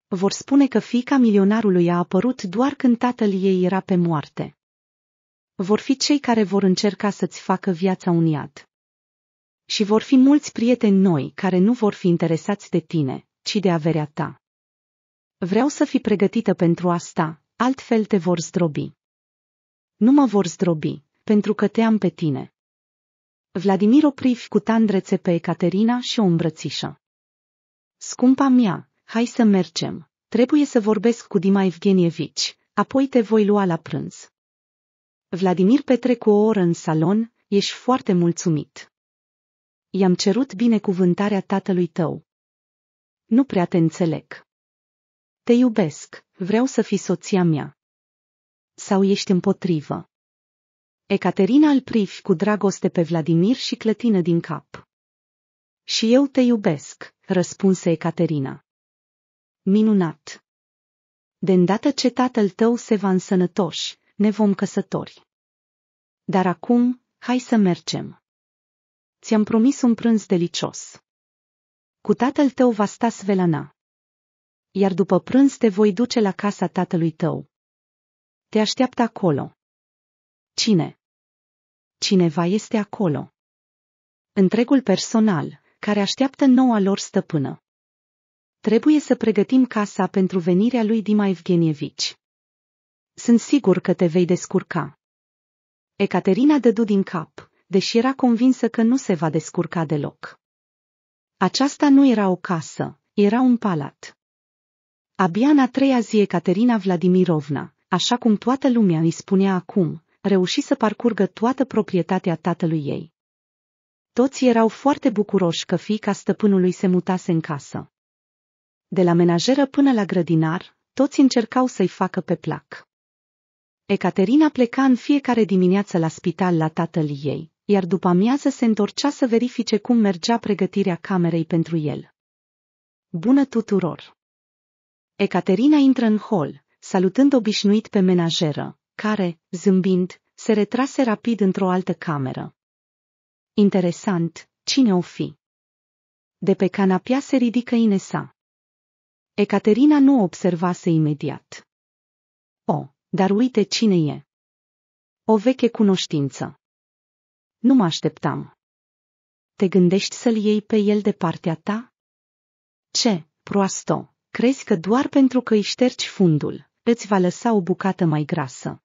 Vor spune că fica milionarului a apărut doar când tatăl ei era pe moarte. Vor fi cei care vor încerca să-ți facă viața un iad. Și vor fi mulți prieteni noi care nu vor fi interesați de tine, ci de averea ta. Vreau să fii pregătită pentru asta, altfel te vor zdrobi. Nu mă vor zdrobi, pentru că te am pe tine. Vladimir o cu tandrețe pe Ecaterina și o îmbrățișă. Scumpa mea, hai să mergem. Trebuie să vorbesc cu Dima Evgenievici, apoi te voi lua la prânz. Vladimir petrecu o oră în salon, ești foarte mulțumit. I-am cerut binecuvântarea tatălui tău. Nu prea te înțeleg. Te iubesc, vreau să fii soția mea. Sau ești împotrivă? Ecaterina îl privi cu dragoste pe Vladimir și clătină din cap. Și eu te iubesc, răspunse Ecaterina. Minunat! De îndată ce tatăl tău se va însănătoși, ne vom căsători. Dar acum, hai să mergem. Ți-am promis un prânz delicios. Cu tatăl tău va sta Svelana. Iar după prânz te voi duce la casa tatălui tău. Te așteaptă acolo. Cine? Cineva este acolo. Întregul personal, care așteaptă noua lor stăpână. Trebuie să pregătim casa pentru venirea lui Dima Evgenievici. Sunt sigur că te vei descurca. Ecaterina dădu din cap, deși era convinsă că nu se va descurca deloc. Aceasta nu era o casă, era un palat. Abia în a treia zi Ecaterina Vladimirovna, așa cum toată lumea îi spunea acum, reuși să parcurgă toată proprietatea tatălui ei. Toți erau foarte bucuroși că fiica stăpânului se mutase în casă. De la menajeră până la grădinar, toți încercau să-i facă pe plac. Ecaterina pleca în fiecare dimineață la spital la tatăl ei, iar după amiază se întorcea să verifice cum mergea pregătirea camerei pentru el. Bună tuturor! Ecaterina intră în hol, salutând obișnuit pe menajeră, care, zâmbind, se retrase rapid într-o altă cameră. Interesant, cine o fi? De pe canapea se ridică Inesa. Ecaterina nu observase imediat. O, dar uite cine e. O veche cunoștință. Nu mă așteptam. Te gândești să-l iei pe el de partea ta? Ce, proasto, crezi că doar pentru că îi ștergi fundul, îți va lăsa o bucată mai grasă?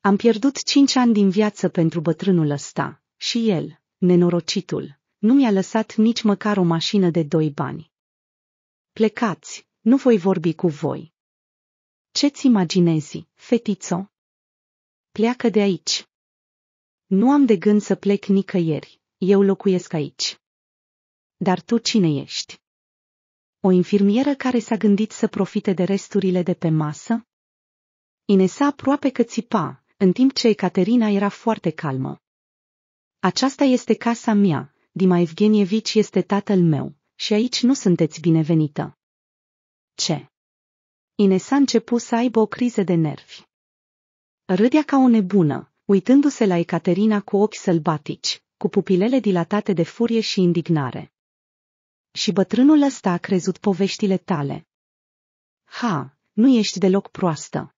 Am pierdut cinci ani din viață pentru bătrânul ăsta, și el, nenorocitul, nu mi-a lăsat nici măcar o mașină de doi bani. Plecați, nu voi vorbi cu voi. Ce-ți imaginezi, fetițo? Pleacă de aici. Nu am de gând să plec nicăieri, eu locuiesc aici. Dar tu cine ești? O infirmieră care s-a gândit să profite de resturile de pe masă? Inesa aproape că țipa, în timp ce Caterina era foarte calmă. Aceasta este casa mea, Dima Evgenievici este tatăl meu, și aici nu sunteți binevenită. Ce? Ines a început să aibă o criză de nervi. Râdea ca o nebună, uitându-se la Ecaterina cu ochi sălbatici, cu pupilele dilatate de furie și indignare. Și bătrânul ăsta a crezut poveștile tale. Ha, nu ești deloc proastă.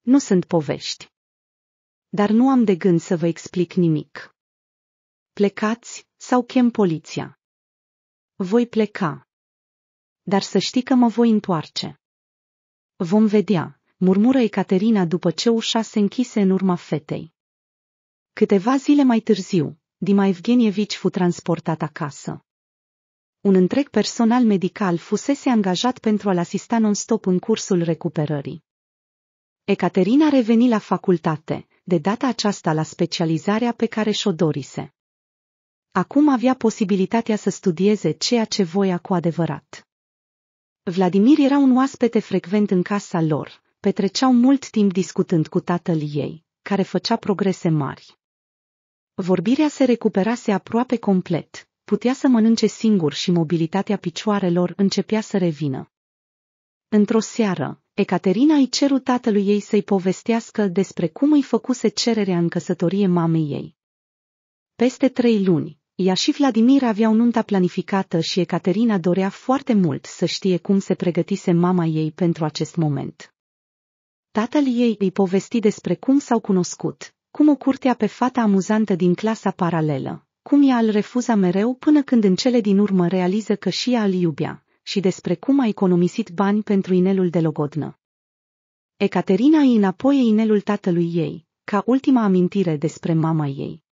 Nu sunt povești. Dar nu am de gând să vă explic nimic. Plecați sau chem poliția. Voi pleca. Dar să știi că mă voi întoarce. Vom vedea, murmură Ecaterina după ce ușa se închise în urma fetei. Câteva zile mai târziu, Dima Evgenievici fu transportat acasă. Un întreg personal medical fusese angajat pentru a-l asista non-stop în cursul recuperării. Ecaterina reveni la facultate, de data aceasta la specializarea pe care și-o dorise. Acum avea posibilitatea să studieze ceea ce voia cu adevărat. Vladimir era un oaspete frecvent în casa lor, petreceau mult timp discutând cu tatăl ei, care făcea progrese mari. Vorbirea se recuperase aproape complet, putea să mănânce singur și mobilitatea picioarelor începea să revină. Într-o seară, Ecaterina îi ceru tatălui ei să-i povestească despre cum îi făcuse cererea în căsătorie mamei ei. Peste trei luni, ea și Vladimir aveau nunta planificată și Ecaterina dorea foarte mult să știe cum se pregătise mama ei pentru acest moment. Tatăl ei îi povesti despre cum s-au cunoscut, cum o curtea pe fata amuzantă din clasa paralelă, cum ea îl refuza mereu până când în cele din urmă realiză că și ea îl iubea, și despre cum a economisit bani pentru inelul de logodnă. Ecaterina îi înapoi inelul tatălui ei, ca ultima amintire despre mama ei.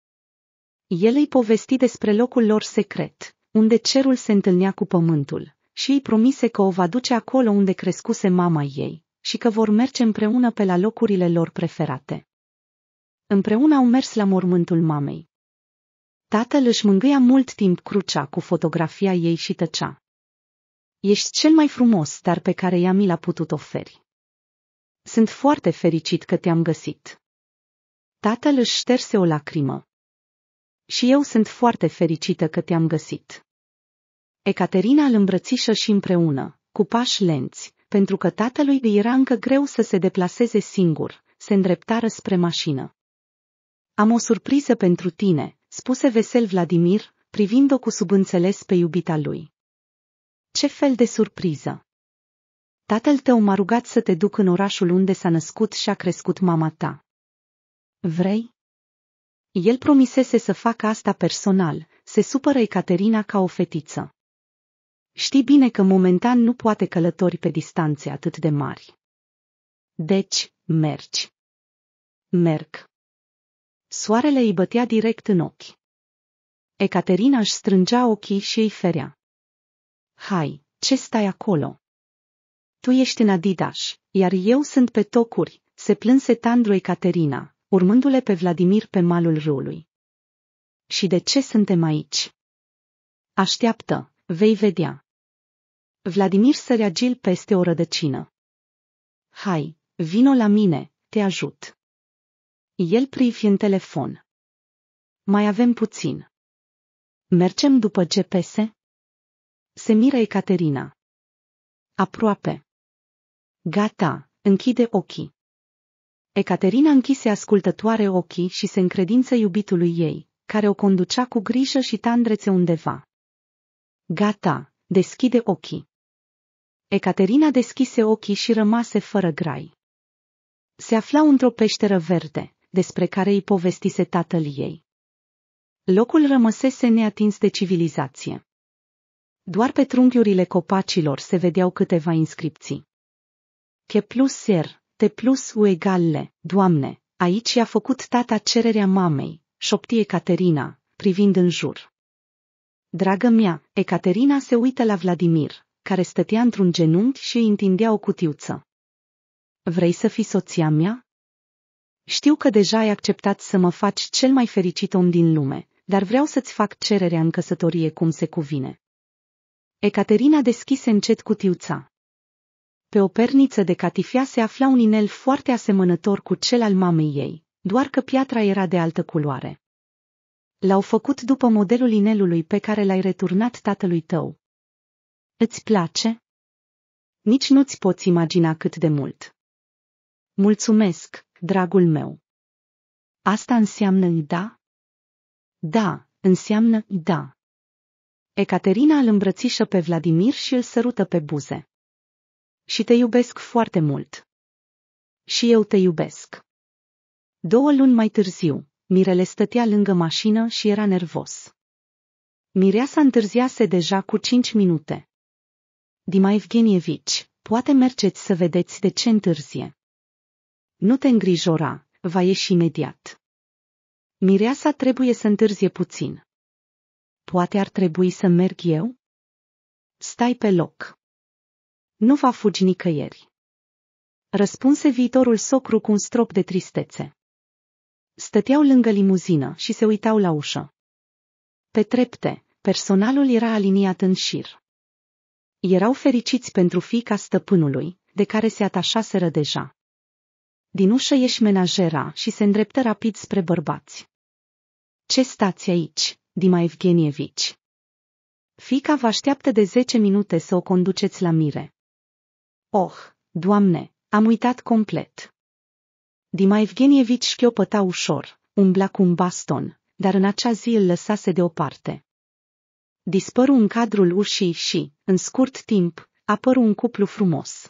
El îi povesti despre locul lor secret, unde cerul se întâlnea cu pământul, și îi promise că o va duce acolo unde crescuse mama ei și că vor merge împreună pe la locurile lor preferate. Împreună au mers la mormântul mamei. Tatăl își mângâia mult timp crucea cu fotografia ei și tăcea. Ești cel mai frumos dar pe care ea mi l-a putut oferi. Sunt foarte fericit că te-am găsit. Tatăl își șterse o lacrimă. Și eu sunt foarte fericită că te-am găsit. Ecaterina îl îmbrățișă și împreună, cu pași lenți, pentru că tatălui îi era încă greu să se deplaseze singur, se îndreptară spre mașină. Am o surpriză pentru tine, spuse vesel Vladimir, privind-o cu subînțeles pe iubita lui. Ce fel de surpriză! Tatăl tău m-a rugat să te duc în orașul unde s-a născut și a crescut mama ta. Vrei? El promisese să facă asta personal, se supără Ecaterina ca o fetiță. Știi bine că momentan nu poate călători pe distanțe atât de mari. Deci, mergi. Merg. Soarele îi bătea direct în ochi. Ecaterina își strângea ochii și îi ferea. Hai, ce stai acolo? Tu ești în Adidas, iar eu sunt pe tocuri, se plânse tandru Ecaterina, urmându-le pe Vladimir pe malul râului. Și de ce suntem aici? Așteaptă, vei vedea. Vladimir sărea reagil peste o rădăcină. Hai, vino la mine, te ajut. El privi în telefon. Mai avem puțin. Mergem după GPS? Se miră Ecaterina. Aproape. Gata, închide ochii. Ecaterina închise ascultătoare ochii și se încredință iubitului ei, care o conducea cu grijă și tandrețe undeva. Gata, deschide ochii. Ecaterina deschise ochii și rămase fără grai. Se afla într-o peșteră verde, despre care îi povestise tatăl ei. Locul rămăsese neatins de civilizație. Doar pe trunchiurile copacilor se vedeau câteva inscripții. plus ser, te plus U egale, Doamne, aici i-a făcut tata cererea mamei, șoptie Caterina, privind în jur. Dragă mea, Ecaterina se uită la Vladimir, care stătea într-un genunchi și îi întindea o cutiuță. Vrei să fii soția mea? Știu că deja ai acceptat să mă faci cel mai fericit om din lume, dar vreau să-ți fac cererea în căsătorie cum se cuvine. Ecaterina deschise încet cutiuța. Pe o perniță de catifia se afla un inel foarte asemănător cu cel al mamei ei, doar că piatra era de altă culoare. L-au făcut după modelul inelului pe care l-ai returnat tatălui tău. Îți place? Nici nu-ți poți imagina cât de mult. Mulțumesc, dragul meu. Asta înseamnă da? Da, înseamnă da. Ecaterina îl îmbrățișă pe Vladimir și îl sărută pe buze și te iubesc foarte mult. Și eu te iubesc. Două luni mai târziu, Mirele stătea lângă mașină și era nervos. Mireasa întârziase deja cu cinci minute. Dima Evgenievici, poate mergeți să vedeți de ce întârzie. Nu te îngrijora, va ieși imediat. Mireasa trebuie să întârzie puțin. Poate ar trebui să merg eu? Stai pe loc. Nu va fugi nicăieri. Răspunse viitorul socru cu un strop de tristețe. Stăteau lângă limuzină și se uitau la ușă. Pe trepte, personalul era aliniat în șir. Erau fericiți pentru fica stăpânului, de care se atașaseră deja. Din ușă ieși menajera și se îndreptă rapid spre bărbați. Ce stați aici, Dima Evgenievici? Fica vă așteaptă de zece minute să o conduceți la mire. Oh, doamne, am uitat complet. Dima Evgenievici șchiopăta ușor, umbla cu un baston, dar în acea zi îl lăsase deoparte. Dispăru în cadrul ușii și, în scurt timp, apăru un cuplu frumos.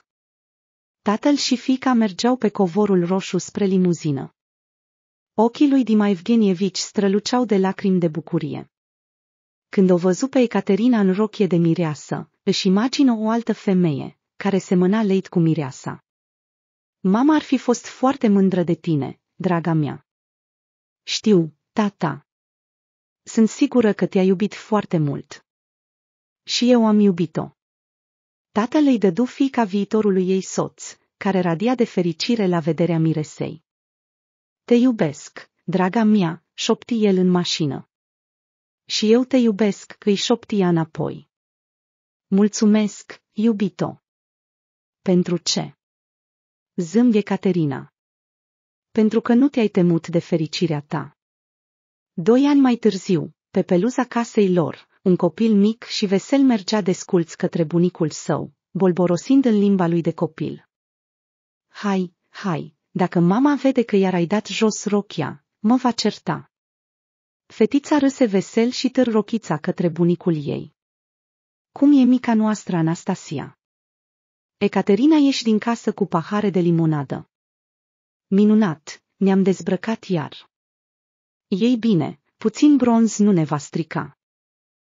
Tatăl și fica mergeau pe covorul roșu spre limuzină. Ochii lui Dima Evgenievici străluceau de lacrimi de bucurie. Când o văzu pe Ecaterina în rochie de mireasă, își imagină o altă femeie, care semăna leit cu mireasa. Mama ar fi fost foarte mândră de tine, draga mea. Știu, tata. Sunt sigură că te-a iubit foarte mult. Și eu am iubit-o. Tatăl îi dădu fiica viitorului ei soț, care radia de fericire la vederea miresei. Te iubesc, draga mea, șopti el în mașină. Și eu te iubesc, îi șopti înapoi. Mulțumesc, iubito. Pentru ce? Zâmbie Caterina. Pentru că nu te-ai temut de fericirea ta. Doi ani mai târziu, pe peluza casei lor, un copil mic și vesel mergea desculț către bunicul său, bolborosind în limba lui de copil. Hai, hai, dacă mama vede că i-ar ai dat jos rochia, mă va certa. Fetița râse vesel și târ rochița către bunicul ei. Cum e mica noastră Anastasia? Ecaterina ieși din casă cu pahare de limonadă. Minunat, ne-am dezbrăcat iar. Ei bine, puțin bronz nu ne va strica.